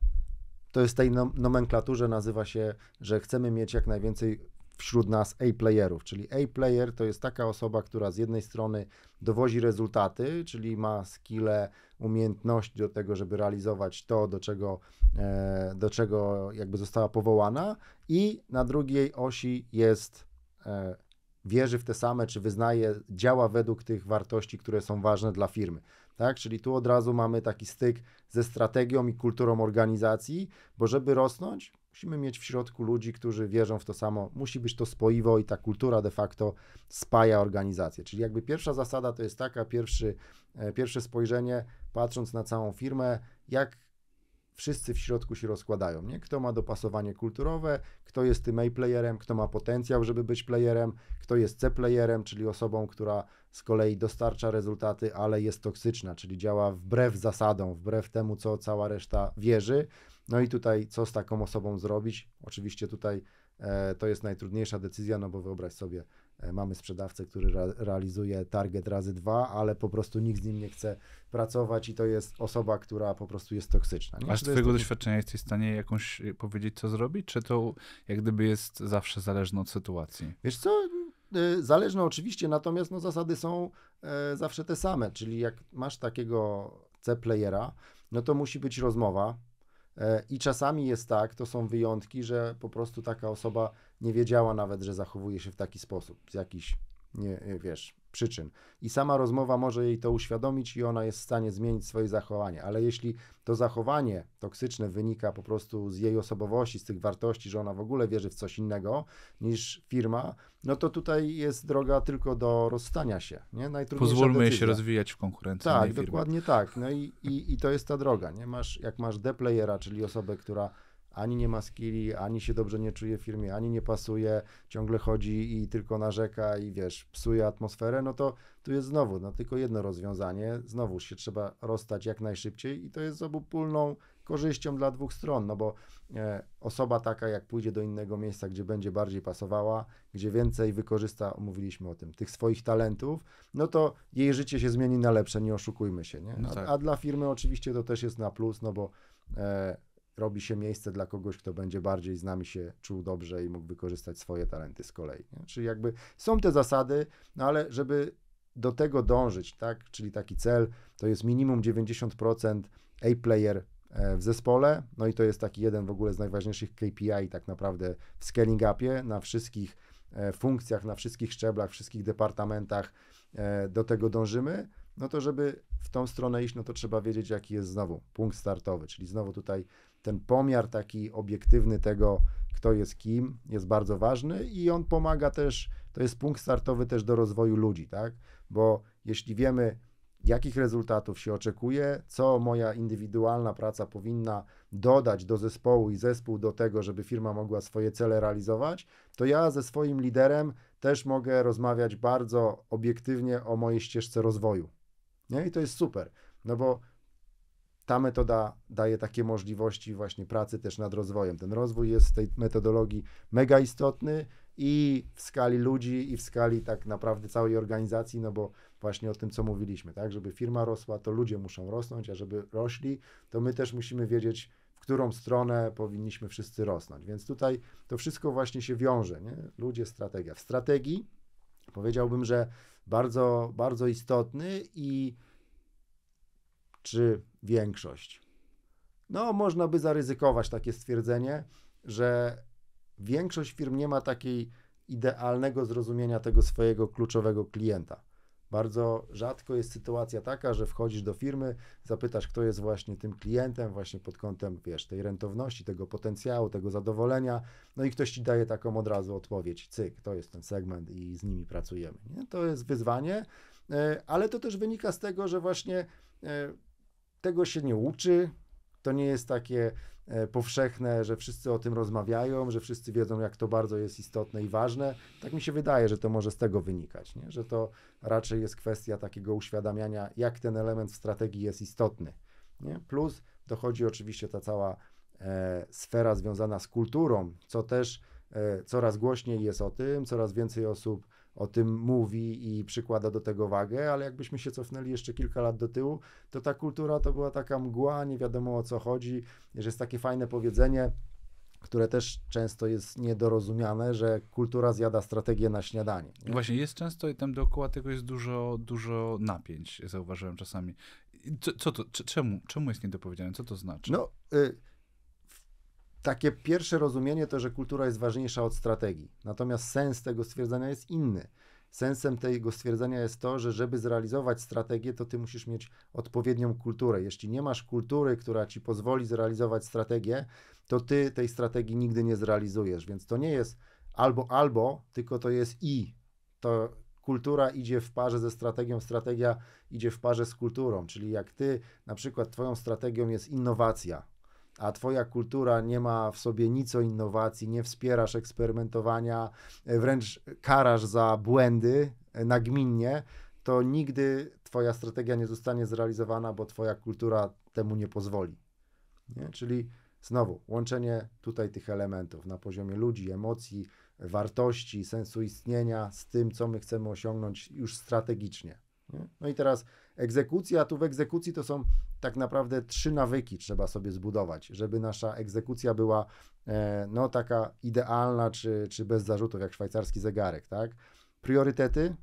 to jest tej nomenklaturze nazywa się, że chcemy mieć jak najwięcej wśród nas A-playerów, czyli A-player to jest taka osoba, która z jednej strony dowozi rezultaty, czyli ma skille, umiejętności do tego, żeby realizować to, do czego, e, do czego jakby została powołana i na drugiej osi jest e, wierzy w te same, czy wyznaje, działa według tych wartości, które są ważne dla firmy. Tak? Czyli tu od razu mamy taki styk ze strategią i kulturą organizacji, bo żeby rosnąć, musimy mieć w środku ludzi, którzy wierzą w to samo. Musi być to spoiwo i ta kultura de facto spaja organizację. Czyli jakby pierwsza zasada to jest taka, pierwszy, e, pierwsze spojrzenie, patrząc na całą firmę, jak wszyscy w środku się rozkładają, nie? Kto ma dopasowanie kulturowe, kto jest tym A-playerem, kto ma potencjał, żeby być playerem, kto jest C-playerem, czyli osobą, która z kolei dostarcza rezultaty, ale jest toksyczna, czyli działa wbrew zasadom, wbrew temu, co cała reszta wierzy. No i tutaj co z taką osobą zrobić? Oczywiście tutaj e, to jest najtrudniejsza decyzja, no bo wyobraź sobie, E, mamy sprzedawcę, który realizuje target razy dwa, ale po prostu nikt z nim nie chce pracować i to jest osoba, która po prostu jest toksyczna. Nie? A z Twojego doświadczenia jesteś w stanie jakąś y, powiedzieć, co zrobić? Czy to jak gdyby jest zawsze zależne od sytuacji? Wiesz co, y, zależne oczywiście, natomiast no, zasady są e, zawsze te same, czyli jak masz takiego C-playera, no to musi być rozmowa, e, i czasami jest tak, to są wyjątki, że po prostu taka osoba nie wiedziała nawet, że zachowuje się w taki sposób, z jakichś, nie, wiesz, przyczyn. I sama rozmowa może jej to uświadomić i ona jest w stanie zmienić swoje zachowanie. Ale jeśli to zachowanie toksyczne wynika po prostu z jej osobowości, z tych wartości, że ona w ogóle wierzy w coś innego niż firma, no to tutaj jest droga tylko do rozstania się. Nie? Pozwólmy decyzja. się rozwijać w konkurencji. Tak, dokładnie tak. No i, i, i to jest ta droga. Nie? Masz, jak masz deplayera, czyli osobę, która ani nie ma skilli, ani się dobrze nie czuje w firmie, ani nie pasuje, ciągle chodzi i tylko narzeka i wiesz, psuje atmosferę, no to tu jest znowu no, tylko jedno rozwiązanie, znowu się trzeba rozstać jak najszybciej i to jest z obopólną korzyścią dla dwóch stron, no bo e, osoba taka jak pójdzie do innego miejsca, gdzie będzie bardziej pasowała, gdzie więcej wykorzysta, mówiliśmy o tym, tych swoich talentów, no to jej życie się zmieni na lepsze, nie oszukujmy się, nie? No a, no tak. a dla firmy oczywiście to też jest na plus, no bo e, robi się miejsce dla kogoś, kto będzie bardziej z nami się czuł dobrze i mógł wykorzystać swoje talenty z kolei. Nie? Czyli jakby są te zasady, no ale żeby do tego dążyć, tak? Czyli taki cel to jest minimum 90% A-player e, w zespole, no i to jest taki jeden w ogóle z najważniejszych KPI tak naprawdę w scaling upie na wszystkich e, funkcjach, na wszystkich szczeblach, wszystkich departamentach e, do tego dążymy, no to żeby w tą stronę iść, no to trzeba wiedzieć jaki jest znowu punkt startowy, czyli znowu tutaj ten pomiar taki obiektywny tego, kto jest kim, jest bardzo ważny i on pomaga też, to jest punkt startowy też do rozwoju ludzi, tak? Bo jeśli wiemy, jakich rezultatów się oczekuje, co moja indywidualna praca powinna dodać do zespołu i zespół do tego, żeby firma mogła swoje cele realizować, to ja ze swoim liderem też mogę rozmawiać bardzo obiektywnie o mojej ścieżce rozwoju. Nie? I to jest super, no bo ta metoda daje takie możliwości właśnie pracy też nad rozwojem. Ten rozwój jest w tej metodologii mega istotny i w skali ludzi, i w skali tak naprawdę całej organizacji, no bo właśnie o tym, co mówiliśmy, tak? Żeby firma rosła, to ludzie muszą rosnąć, a żeby rośli, to my też musimy wiedzieć, w którą stronę powinniśmy wszyscy rosnąć. Więc tutaj to wszystko właśnie się wiąże, nie? Ludzie, strategia. W strategii powiedziałbym, że bardzo, bardzo istotny i czy większość. No, można by zaryzykować takie stwierdzenie, że większość firm nie ma takiej idealnego zrozumienia tego swojego kluczowego klienta. Bardzo rzadko jest sytuacja taka, że wchodzisz do firmy, zapytasz, kto jest właśnie tym klientem, właśnie pod kątem, wiesz, tej rentowności, tego potencjału, tego zadowolenia, no i ktoś ci daje taką od razu odpowiedź, cyk, to jest ten segment i z nimi pracujemy. Nie? To jest wyzwanie, e, ale to też wynika z tego, że właśnie e, tego się nie uczy. To nie jest takie e, powszechne, że wszyscy o tym rozmawiają, że wszyscy wiedzą, jak to bardzo jest istotne i ważne. Tak mi się wydaje, że to może z tego wynikać, nie? że to raczej jest kwestia takiego uświadamiania, jak ten element w strategii jest istotny. Nie? Plus dochodzi oczywiście ta cała e, sfera związana z kulturą, co też e, coraz głośniej jest o tym, coraz więcej osób o tym mówi i przykłada do tego wagę, ale jakbyśmy się cofnęli jeszcze kilka lat do tyłu, to ta kultura to była taka mgła, nie wiadomo o co chodzi, że jest takie fajne powiedzenie, które też często jest niedorozumiane, że kultura zjada strategię na śniadanie. Nie? Właśnie jest często i tam dookoła tego jest dużo, dużo napięć, zauważyłem czasami. Co, co to, czemu, czemu jest niedopowiedziane, co to znaczy? No, y takie pierwsze rozumienie to, że kultura jest ważniejsza od strategii. Natomiast sens tego stwierdzenia jest inny. Sensem tego stwierdzenia jest to, że żeby zrealizować strategię, to ty musisz mieć odpowiednią kulturę. Jeśli nie masz kultury, która ci pozwoli zrealizować strategię, to ty tej strategii nigdy nie zrealizujesz. Więc to nie jest albo albo, tylko to jest i. To kultura idzie w parze ze strategią, strategia idzie w parze z kulturą. Czyli jak ty, na przykład twoją strategią jest innowacja, a twoja kultura nie ma w sobie nic o innowacji, nie wspierasz eksperymentowania, e, wręcz karasz za błędy e, nagminnie, to nigdy twoja strategia nie zostanie zrealizowana, bo twoja kultura temu nie pozwoli. Nie? Czyli znowu łączenie tutaj tych elementów na poziomie ludzi, emocji, wartości, sensu istnienia z tym, co my chcemy osiągnąć już strategicznie. Nie? No i teraz egzekucja, a tu w egzekucji to są tak naprawdę trzy nawyki trzeba sobie zbudować, żeby nasza egzekucja była e, no taka idealna, czy, czy bez zarzutów, jak szwajcarski zegarek, tak? Priorytety,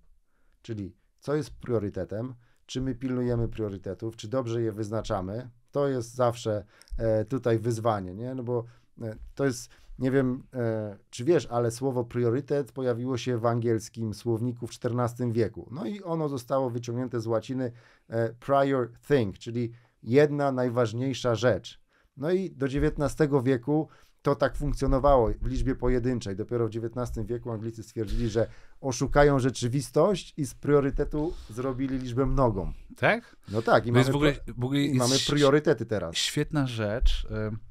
czyli co jest priorytetem, czy my pilnujemy priorytetów, czy dobrze je wyznaczamy, to jest zawsze e, tutaj wyzwanie, nie? No bo e, to jest nie wiem, e, czy wiesz, ale słowo priorytet pojawiło się w angielskim słowniku w XIV wieku. No i ono zostało wyciągnięte z łaciny e, prior thing, czyli jedna najważniejsza rzecz. No i do XIX wieku to tak funkcjonowało w liczbie pojedynczej. Dopiero w XIX wieku Anglicy stwierdzili, że oszukają rzeczywistość i z priorytetu zrobili liczbę mnogą. Tak? No tak, i, mamy, w ogóle, w ogóle mamy priorytety teraz. Świetna rzecz. Y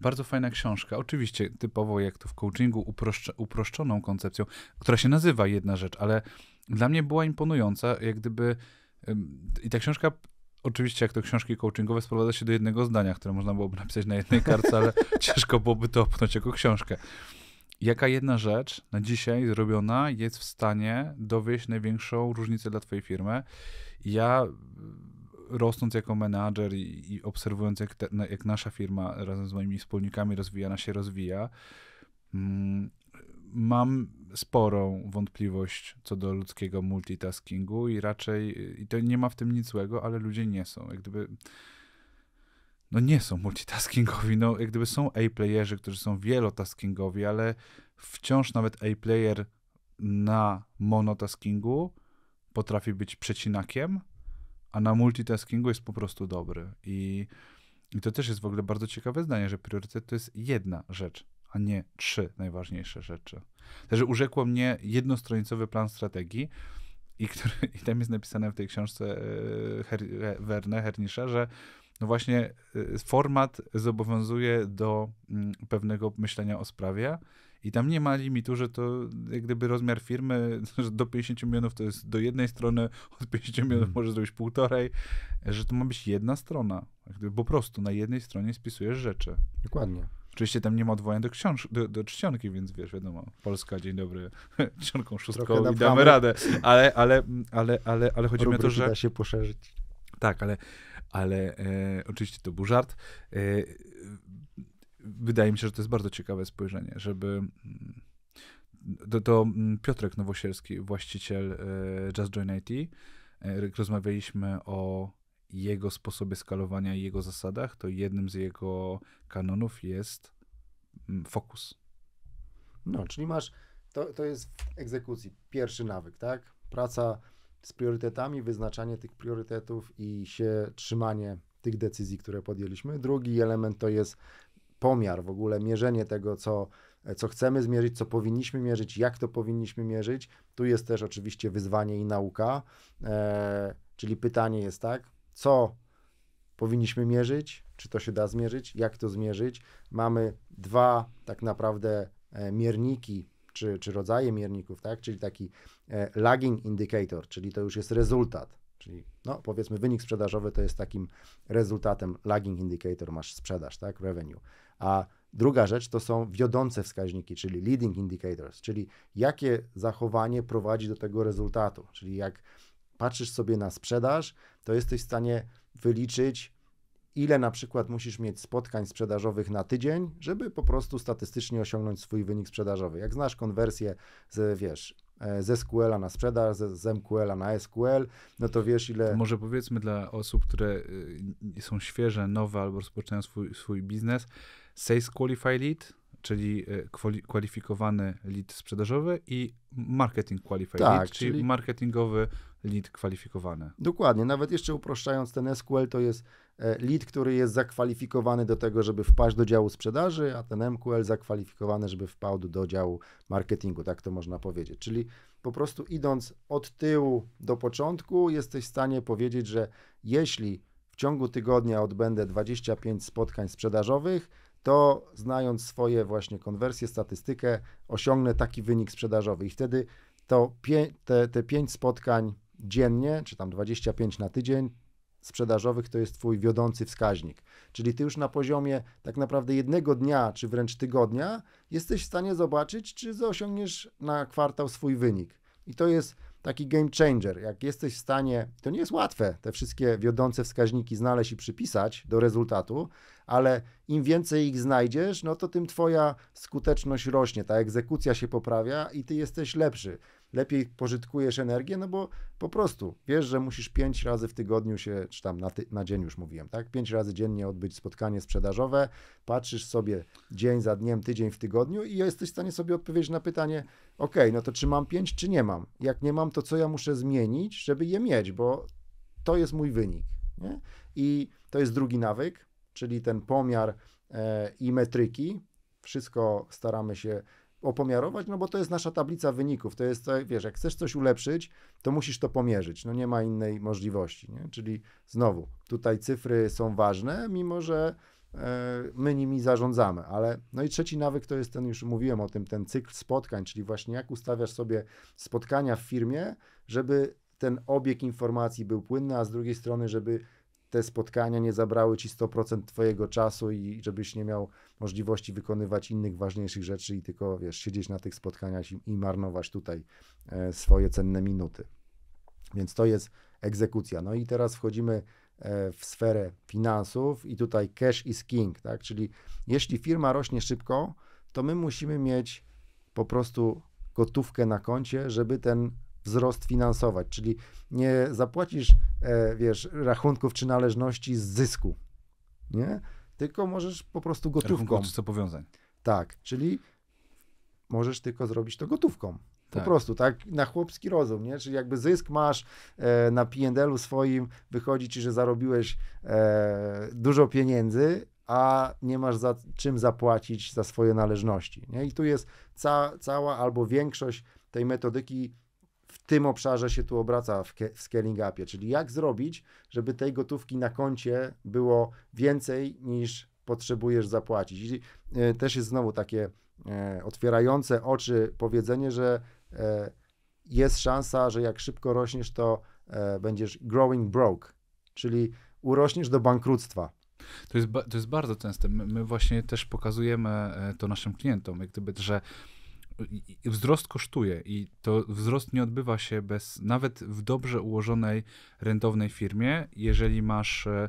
bardzo fajna książka, oczywiście typowo jak to w coachingu, uproszczoną koncepcją, która się nazywa jedna rzecz, ale dla mnie była imponująca, jak gdyby i ta książka oczywiście jak to książki coachingowe sprowadza się do jednego zdania, które można byłoby napisać na jednej kartce, ale ciężko byłoby to opnąć jako książkę. Jaka jedna rzecz na dzisiaj zrobiona jest w stanie dowieść największą różnicę dla twojej firmy? Ja rosnąc jako menadżer i, i obserwując, jak, te, jak nasza firma razem z moimi wspólnikami rozwijana się rozwija, mm, mam sporą wątpliwość co do ludzkiego multitaskingu i raczej, i to nie ma w tym nic złego, ale ludzie nie są. Jak gdyby no nie są multitaskingowi, no jak gdyby są A-playerzy, którzy są wielotaskingowi, ale wciąż nawet A-player na monotaskingu potrafi być przecinakiem, a na multitaskingu jest po prostu dobry. I, I to też jest w ogóle bardzo ciekawe zdanie, że priorytet to jest jedna rzecz, a nie trzy najważniejsze rzeczy. Także urzekło mnie jednostronicowy plan strategii, i, który, i tam jest napisane w tej książce e, Her, e, Werner Hernisza, że no właśnie e, format zobowiązuje do mm, pewnego myślenia o sprawie, i tam nie ma limitu, że to jak gdyby rozmiar firmy, że do 50 milionów to jest do jednej strony, od 50 milionów mm. może zrobić półtorej, że to ma być jedna strona. Gdyby po prostu na jednej stronie spisujesz rzeczy. Dokładnie. Oczywiście tam nie ma odwołania do, książ- do, do, czcionki, więc wiesz, wiadomo, Polska, dzień dobry, czcionką szóstką i damy radę. Ale, ale, ale, ale, ale chodzi mi o to, że... da się poszerzyć. Tak, ale, ale e, oczywiście to był żart. E, wydaje mi się, że to jest bardzo ciekawe spojrzenie, żeby mm, to, to mm, Piotrek Nowosielski, właściciel e, Just Join IT, e, rozmawialiśmy o jego sposobie skalowania i jego zasadach, to jednym z jego kanonów jest mm, fokus. No, czyli masz, to, to jest w egzekucji pierwszy nawyk, tak? Praca z priorytetami, wyznaczanie tych priorytetów i się trzymanie tych decyzji, które podjęliśmy. Drugi element to jest pomiar, w ogóle mierzenie tego, co, e, co chcemy zmierzyć, co powinniśmy mierzyć, jak to powinniśmy mierzyć. Tu jest też oczywiście wyzwanie i nauka, e, czyli pytanie jest tak, co powinniśmy mierzyć, czy to się da zmierzyć, jak to zmierzyć. Mamy dwa tak naprawdę e, mierniki czy, czy rodzaje mierników, tak? czyli taki e, lagging indicator, czyli to już jest rezultat, czyli no, powiedzmy wynik sprzedażowy to jest takim rezultatem, lagging indicator masz sprzedaż, tak? revenue. A druga rzecz to są wiodące wskaźniki, czyli leading indicators, czyli jakie zachowanie prowadzi do tego rezultatu. Czyli jak patrzysz sobie na sprzedaż, to jesteś w stanie wyliczyć, ile na przykład musisz mieć spotkań sprzedażowych na tydzień, żeby po prostu statystycznie osiągnąć swój wynik sprzedażowy. Jak znasz konwersję z, wiesz, e, z SQL-a na sprzedaż, z, MQL-a na SQL, no to wiesz ile... To może powiedzmy dla osób, które y, są świeże, nowe albo rozpoczynają swój, swój biznes, Sales qualified Lead, czyli e, kwali kwalifikowany lead sprzedażowy i marketing qualified tak, lead, czyli, czyli, marketingowy lead kwalifikowany. Dokładnie, nawet jeszcze uproszczając ten SQL to jest e, lead, który jest zakwalifikowany do tego, żeby wpaść do działu sprzedaży, a ten MQL zakwalifikowany, żeby wpadł do działu marketingu, tak to można powiedzieć. Czyli po prostu idąc od tyłu do początku jesteś w stanie powiedzieć, że jeśli w ciągu tygodnia odbędę 25 spotkań sprzedażowych, to znając swoje właśnie konwersje, statystykę, osiągnę taki wynik sprzedażowy. I wtedy to pie, te, te spotkań dziennie, czy tam 25 na tydzień sprzedażowych, to jest Twój wiodący wskaźnik. Czyli Ty już na poziomie tak naprawdę jednego dnia, czy wręcz tygodnia, jesteś w stanie zobaczyć, czy osiągniesz na kwartał swój wynik. I to jest taki game changer. Jak jesteś w stanie, to nie jest łatwe te wszystkie wiodące wskaźniki znaleźć i przypisać do rezultatu, ale im więcej ich znajdziesz, no to tym twoja skuteczność rośnie, ta egzekucja się poprawia i ty jesteś lepszy lepiej pożytkujesz energię, no bo po prostu wiesz, że musisz pięć razy w tygodniu się, czy tam na, ty, na dzień już mówiłem, tak? Pięć razy dziennie odbyć spotkanie sprzedażowe, patrzysz sobie dzień za dniem, tydzień w tygodniu i jesteś w stanie sobie odpowiedzieć na pytanie, ok, no to czy mam pięć, czy nie mam? Jak nie mam, to co ja muszę zmienić, żeby je mieć, bo to jest mój wynik. Nie? I to jest drugi nawyk, czyli ten pomiar e, i metryki. Wszystko staramy się opomiarować, no bo to jest nasza tablica wyników. To jest, wiesz, jak chcesz coś ulepszyć, to musisz to pomierzyć. No nie ma innej możliwości. Nie? Czyli znowu, tutaj cyfry są ważne, mimo że e, my nimi zarządzamy, ale no i trzeci nawyk to jest ten, już mówiłem o tym, ten cykl spotkań, czyli właśnie jak ustawiasz sobie spotkania w firmie, żeby ten obieg informacji był płynny, a z drugiej strony, żeby te spotkania nie zabrały ci 100% twojego czasu i żebyś nie miał możliwości wykonywać innych ważniejszych rzeczy i tylko wiesz, siedzieć na tych spotkaniach i, i marnować tutaj e, swoje cenne minuty. Więc to jest egzekucja. No i teraz wchodzimy e, w sferę finansów i tutaj cash is king, tak? Czyli jeśli firma rośnie szybko, to my musimy mieć po prostu gotówkę na koncie, żeby ten wzrost finansować, czyli nie zapłacisz, e, wiesz, rachunków czy należności z zysku, nie? Tylko możesz po prostu gotówką. Rachunków czy zobowiązań. Tak, czyli możesz tylko zrobić to gotówką. Po tak. prostu, tak, na chłopski rozum, nie? Czyli jakby zysk masz e, na P&L-u swoim, wychodzi ci, że zarobiłeś e, dużo pieniędzy, a nie masz za czym zapłacić za swoje należności, nie? I tu jest ca, cała albo większość tej metodyki tym obszarze się tu obraca w, w scaling upie, czyli jak zrobić, żeby tej gotówki na koncie było więcej niż potrzebujesz zapłacić. I e, też jest znowu takie e, otwierające oczy powiedzenie, że e, jest szansa, że jak szybko rośniesz, to będziesz growing broke, czyli urośniesz do bankructwa. To jest, to jest bardzo częste. My, my właśnie też pokazujemy to naszym klientom, jak gdyby, że wzrost kosztuje i to wzrost nie odbywa się bez, nawet w dobrze ułożonej, rentownej firmie, jeżeli masz e,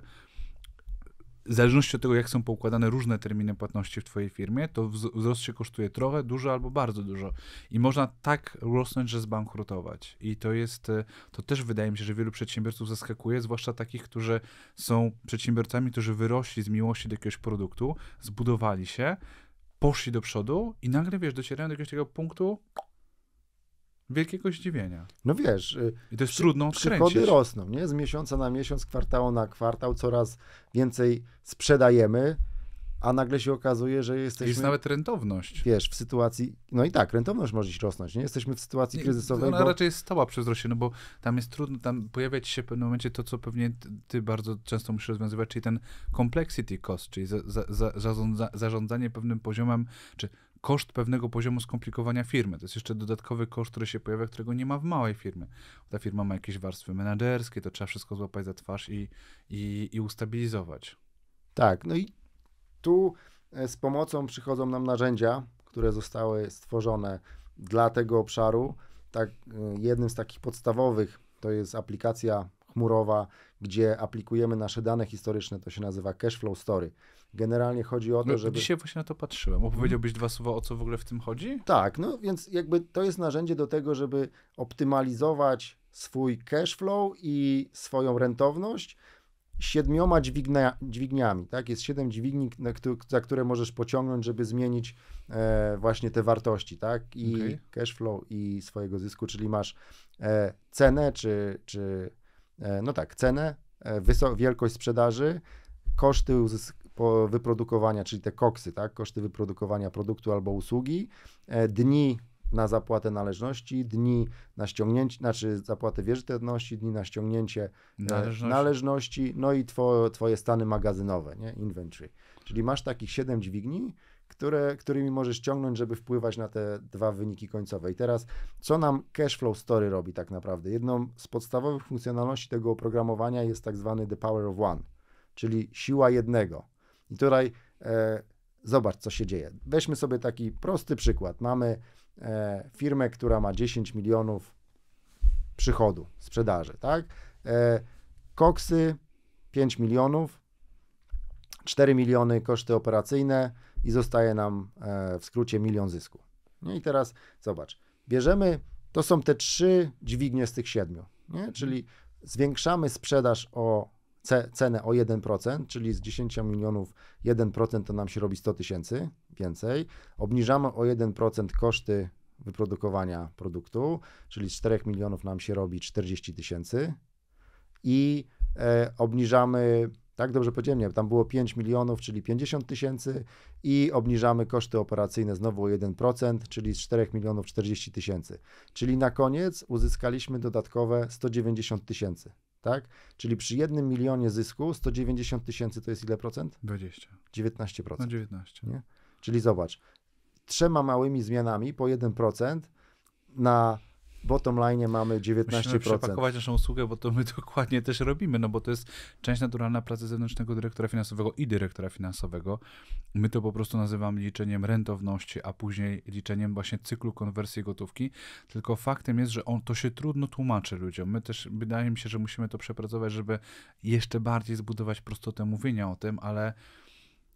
w zależności od tego, jak są poukładane różne terminy płatności w Twojej firmie, to wzrost się kosztuje trochę, dużo albo bardzo dużo. I można tak rosnąć, że zbankrutować. I to jest, e, to też wydaje mi się, że wielu przedsiębiorców zaskakuje, zwłaszcza takich, którzy są przedsiębiorcami, którzy wyrośli z miłości do jakiegoś produktu, zbudowali się, poszli do przodu i nagle, wiesz, docierają do jakiegoś tego punktu wielkiego zdziwienia. No wiesz, y, I to jest przy, trudno odkręcić. Przychody rosną, nie? Z miesiąca na miesiąc, kwartału na kwartał, coraz więcej sprzedajemy, a nagle się okazuje, że jesteśmy... Jest nawet rentowność. Wiesz, w sytuacji... No i tak, rentowność może się rosnąć, nie? Jesteśmy w sytuacji kryzysowej, Ona bo... raczej jest stała przez wzroście, no bo tam jest trudno, tam pojawia się w pewnym momencie to, co pewnie ty bardzo często musisz rozwiązywać, czyli ten complexity cost, czyli za, za, za, zarządzanie pewnym poziomem, czy koszt pewnego poziomu skomplikowania firmy. To jest jeszcze dodatkowy koszt, który się pojawia, którego nie ma w małej firmie. Ta firma ma jakieś warstwy menedżerskie, to trzeba wszystko złapać za twarz i, i, i ustabilizować. Tak, no i tu e, z pomocą przychodzą nam narzędzia, które zostały stworzone dla tego obszaru. Tak, e, jednym z takich podstawowych to jest aplikacja chmurowa, gdzie aplikujemy nasze dane historyczne, to się nazywa Cashflow Story. Generalnie chodzi o to, no, żeby... Dzisiaj właśnie na to patrzyłem. Opowiedziałbyś dwa słowa, o co w ogóle w tym chodzi? Tak, no więc jakby to jest narzędzie do tego, żeby optymalizować swój cashflow i swoją rentowność siedmioma dźwignia, dźwigniami, tak? Jest siedem dźwigni, za które możesz pociągnąć, żeby zmienić e, właśnie te wartości, tak? I okay. cash flow i swojego zysku, czyli masz e, cenę, czy, czy e, no tak, cenę, e, wielkość sprzedaży, koszty wyprodukowania, czyli te koksy, tak? Koszty wyprodukowania produktu albo usługi, e, dni na zapłatę należności, dni na ściągnięcie, znaczy zapłatę wierzytelności, dni na ściągnięcie e, należności, należności no i twoje stany magazynowe, nie? inventory. Czyli masz takich siedem dźwigni, które, którymi możesz ciągnąć, żeby wpływać na te dwa wyniki końcowe. I teraz, co nam Cashflow Story robi tak naprawdę? Jedną z podstawowych funkcjonalności tego oprogramowania jest tak zwany The Power of One, czyli siła jednego. I tutaj e, zobacz, co się dzieje. Weźmy sobie taki prosty przykład. Mamy E, firmę, która ma 10 milionów przychodu, sprzedaży, tak? E, koksy 5 milionów, 4 miliony koszty operacyjne i zostaje nam e, w skrócie milion zysku. No i teraz zobacz, bierzemy, to są te trzy dźwignie z tych siedmiu, nie? czyli zwiększamy sprzedaż o cenę o 1%, czyli z 10 milionów 1% to nam się robi 100 tysięcy więcej. Obniżamy o 1% koszty wyprodukowania produktu, czyli z 4 milionów nam się robi 40 tysięcy i e, obniżamy, tak dobrze powiedziałem, nie, tam było 5 milionów, czyli 50 tysięcy i obniżamy koszty operacyjne znowu o 1%, czyli z 4 milionów 40 tysięcy. Czyli na koniec uzyskaliśmy dodatkowe 190 tysięcy tak? Czyli przy jednym milionie zysku 190 tysięcy to jest ile procent? 20. 19 procent. No 19. Nie? Czyli zobacz, trzema małymi zmianami po 1% na bottom line mamy 19%. Musimy przepakować naszą usługę, bo to my dokładnie też robimy, no bo to jest część naturalna pracy zewnętrznego dyrektora finansowego i dyrektora finansowego. My to po prostu nazywamy liczeniem rentowności, a później liczeniem właśnie cyklu konwersji gotówki, tylko faktem jest, że on, to się trudno tłumaczy ludziom. My też, wydaje mi się, że musimy to przepracować, żeby jeszcze bardziej zbudować prostotę mówienia o tym, ale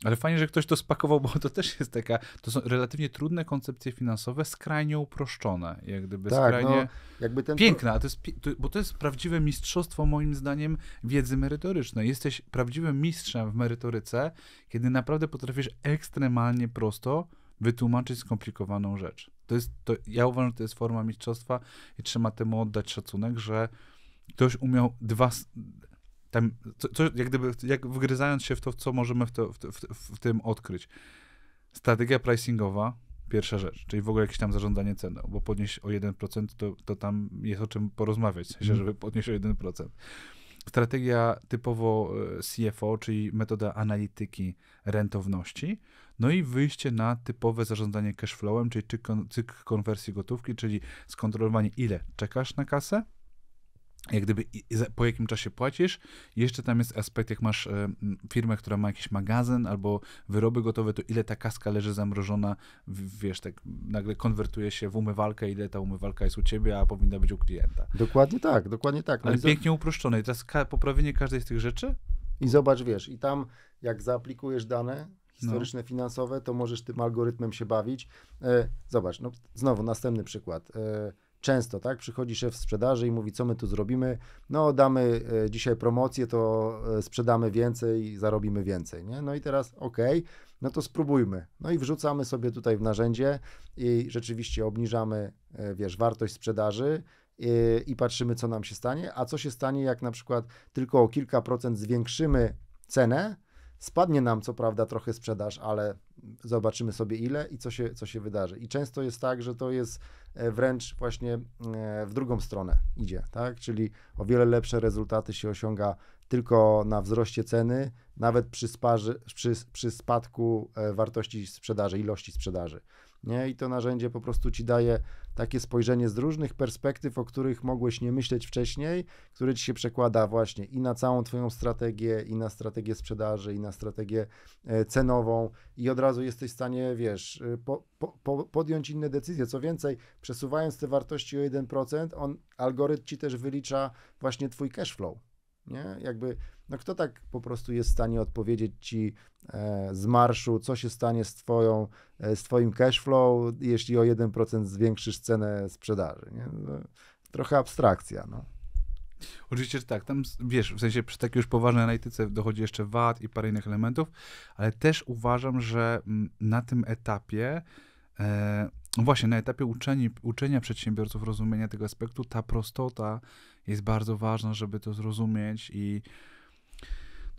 ale fajnie, że ktoś to spakował, bo to też jest taka, to są relatywnie trudne koncepcje finansowe, skrajnie uproszczone, jak gdyby tak, no, skrajnie no, jakby ten... piękna, to jest, to, bo to jest prawdziwe mistrzostwo moim zdaniem wiedzy merytorycznej. Jesteś prawdziwym mistrzem w merytoryce, kiedy naprawdę potrafisz ekstremalnie prosto wytłumaczyć skomplikowaną rzecz. To jest, to, ja uważam, że to jest forma mistrzostwa i trzeba temu oddać szacunek, że ktoś umiał dwa tam, co, co, jak gdyby, jak wgryzając się w to, co możemy w, to, w, w, w tym odkryć. Strategia pricingowa, pierwsza rzecz, czyli w ogóle jakieś tam zarządzanie ceną, bo podnieść o 1%, to, to tam jest o czym porozmawiać, w sensie, mhm. żeby podnieść o 1%. Strategia typowo e, CFO, czyli metoda analityki rentowności, no i wyjście na typowe zarządzanie cashflowem, czyli cykl konwersji gotówki, czyli skontrolowanie ile czekasz na kasę, jak gdyby po jakim czasie płacisz. Jeszcze tam jest aspekt, jak masz e, firmę, która ma jakiś magazyn albo wyroby gotowe, to ile ta kaska leży zamrożona, wiesz, tak nagle konwertuje się w umywalkę, ile ta umywalka jest u ciebie, a powinna być u klienta. Dokładnie tak, dokładnie tak. No Ale to... pięknie uproszczone. I teraz ka poprawienie każdej z tych rzeczy? I zobacz, wiesz, i tam jak zaaplikujesz dane, historyczne, no. finansowe, to możesz tym algorytmem się bawić. E, zobacz, no znowu następny przykład. E, często, tak? Przychodzi szef sprzedaży i mówi, co my tu zrobimy? No, damy e, dzisiaj promocję, to e, sprzedamy więcej, i zarobimy więcej, nie? No i teraz, okej, okay, no to spróbujmy. No i wrzucamy sobie tutaj w narzędzie i rzeczywiście obniżamy, e, wiesz, wartość sprzedaży, i, i patrzymy, co nam się stanie, a co się stanie, jak na przykład tylko o kilka procent zwiększymy cenę, Spadnie nam co prawda trochę sprzedaż, ale zobaczymy sobie ile i co się, co się wydarzy. I często jest tak, że to jest e, wręcz właśnie e, w drugą stronę idzie, tak? Czyli o wiele lepsze rezultaty się osiąga tylko na wzroście ceny, nawet przy, sparzy, przy, przy spadku e, wartości sprzedaży, ilości sprzedaży. Nie? I to narzędzie po prostu ci daje takie spojrzenie z różnych perspektyw, o których mogłeś nie myśleć wcześniej, które ci się przekłada właśnie i na całą Twoją strategię, i na strategię sprzedaży, i na strategię e, cenową, i od razu jesteś w stanie, wiesz, y, po, po, podjąć inne decyzje. Co więcej, przesuwając te wartości o 1%, on, algorytm ci też wylicza właśnie Twój cash flow. Nie? Jakby no kto tak po prostu jest w stanie odpowiedzieć ci e, z marszu, co się stanie z, twoją, e, z twoim cash flow, jeśli o 1% zwiększysz cenę sprzedaży. Nie? No, trochę abstrakcja. No. Oczywiście, że tak. Tam, wiesz, w sensie przy takiej już poważnej analityce dochodzi jeszcze VAT i parę innych elementów, ale też uważam, że mm, na tym etapie, e, no właśnie na etapie uczeni, uczenia przedsiębiorców rozumienia tego aspektu, ta prostota jest bardzo ważna, żeby to zrozumieć i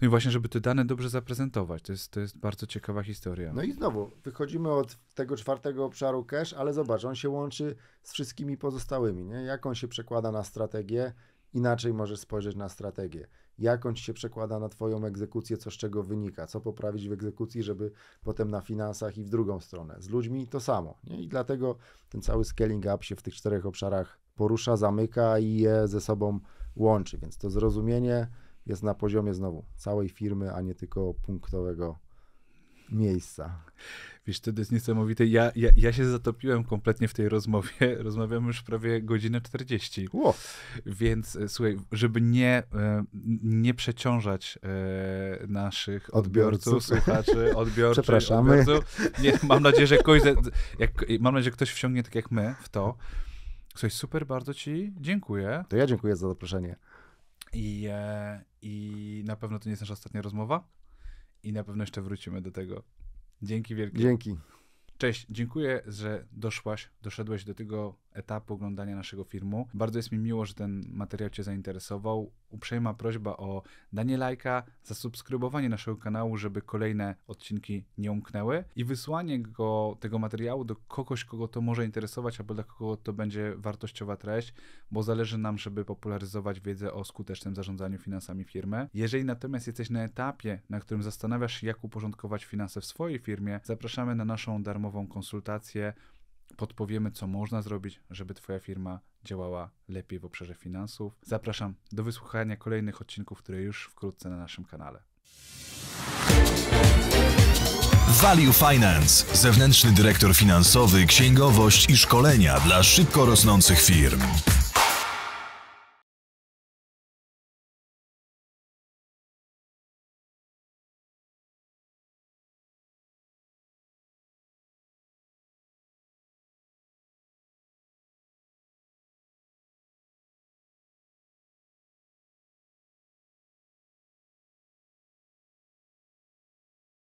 no i właśnie, żeby te dane dobrze zaprezentować. To jest, to jest bardzo ciekawa historia. No i znowu, wychodzimy od tego czwartego obszaru cache, ale zobacz, on się łączy z wszystkimi pozostałymi. Nie? Jak on się przekłada na strategię, inaczej możesz spojrzeć na strategię. Jak on się przekłada na Twoją egzekucję, co z czego wynika, co poprawić w egzekucji, żeby potem na finansach i w drugą stronę. Z ludźmi to samo. Nie? I dlatego ten cały scaling up się w tych czterech obszarach porusza, zamyka i je ze sobą łączy. Więc to zrozumienie jest na poziomie znowu całej firmy, a nie tylko punktowego miejsca. Wiesz, to jest niesamowite. Ja, ja, ja się zatopiłem kompletnie w tej rozmowie. Rozmawiamy już prawie godzinę 40. Wow. Więc e, słuchaj, żeby nie, e, nie przeciążać e, naszych odbiorców, odbiorców słuchaczy, odbiorców. Przepraszamy. Odbiorców. Nie, mam nadzieję, że ktoś, jak, mam nadzieję, że ktoś wsiągnie tak jak my w to. Coś super, bardzo ci dziękuję. To ja dziękuję za zaproszenie. I, e, I na pewno to nie jest nasza ostatnia rozmowa. I na pewno jeszcze wrócimy do tego. Dzięki wielkie. Dzięki. Cześć, dziękuję, że doszłaś, doszedłeś do tego etapu oglądania naszego filmu. Bardzo jest mi miło, że ten materiał Cię zainteresował. Uprzejma prośba o danie lajka, zasubskrybowanie naszego kanału, żeby kolejne odcinki nie umknęły i wysłanie go, tego materiału do kogoś, kogo to może interesować, albo dla kogo to będzie wartościowa treść, bo zależy nam, żeby popularyzować wiedzę o skutecznym zarządzaniu finansami firmy. Jeżeli natomiast jesteś na etapie, na którym zastanawiasz się, jak uporządkować finanse w swojej firmie, zapraszamy na naszą darmową konsultację podpowiemy, co można zrobić, żeby Twoja firma działała lepiej w obszarze finansów. Zapraszam do wysłuchania kolejnych odcinków, które już wkrótce na naszym kanale. Value Finance zewnętrzny dyrektor finansowy, księgowość i szkolenia dla szybko rosnących firm.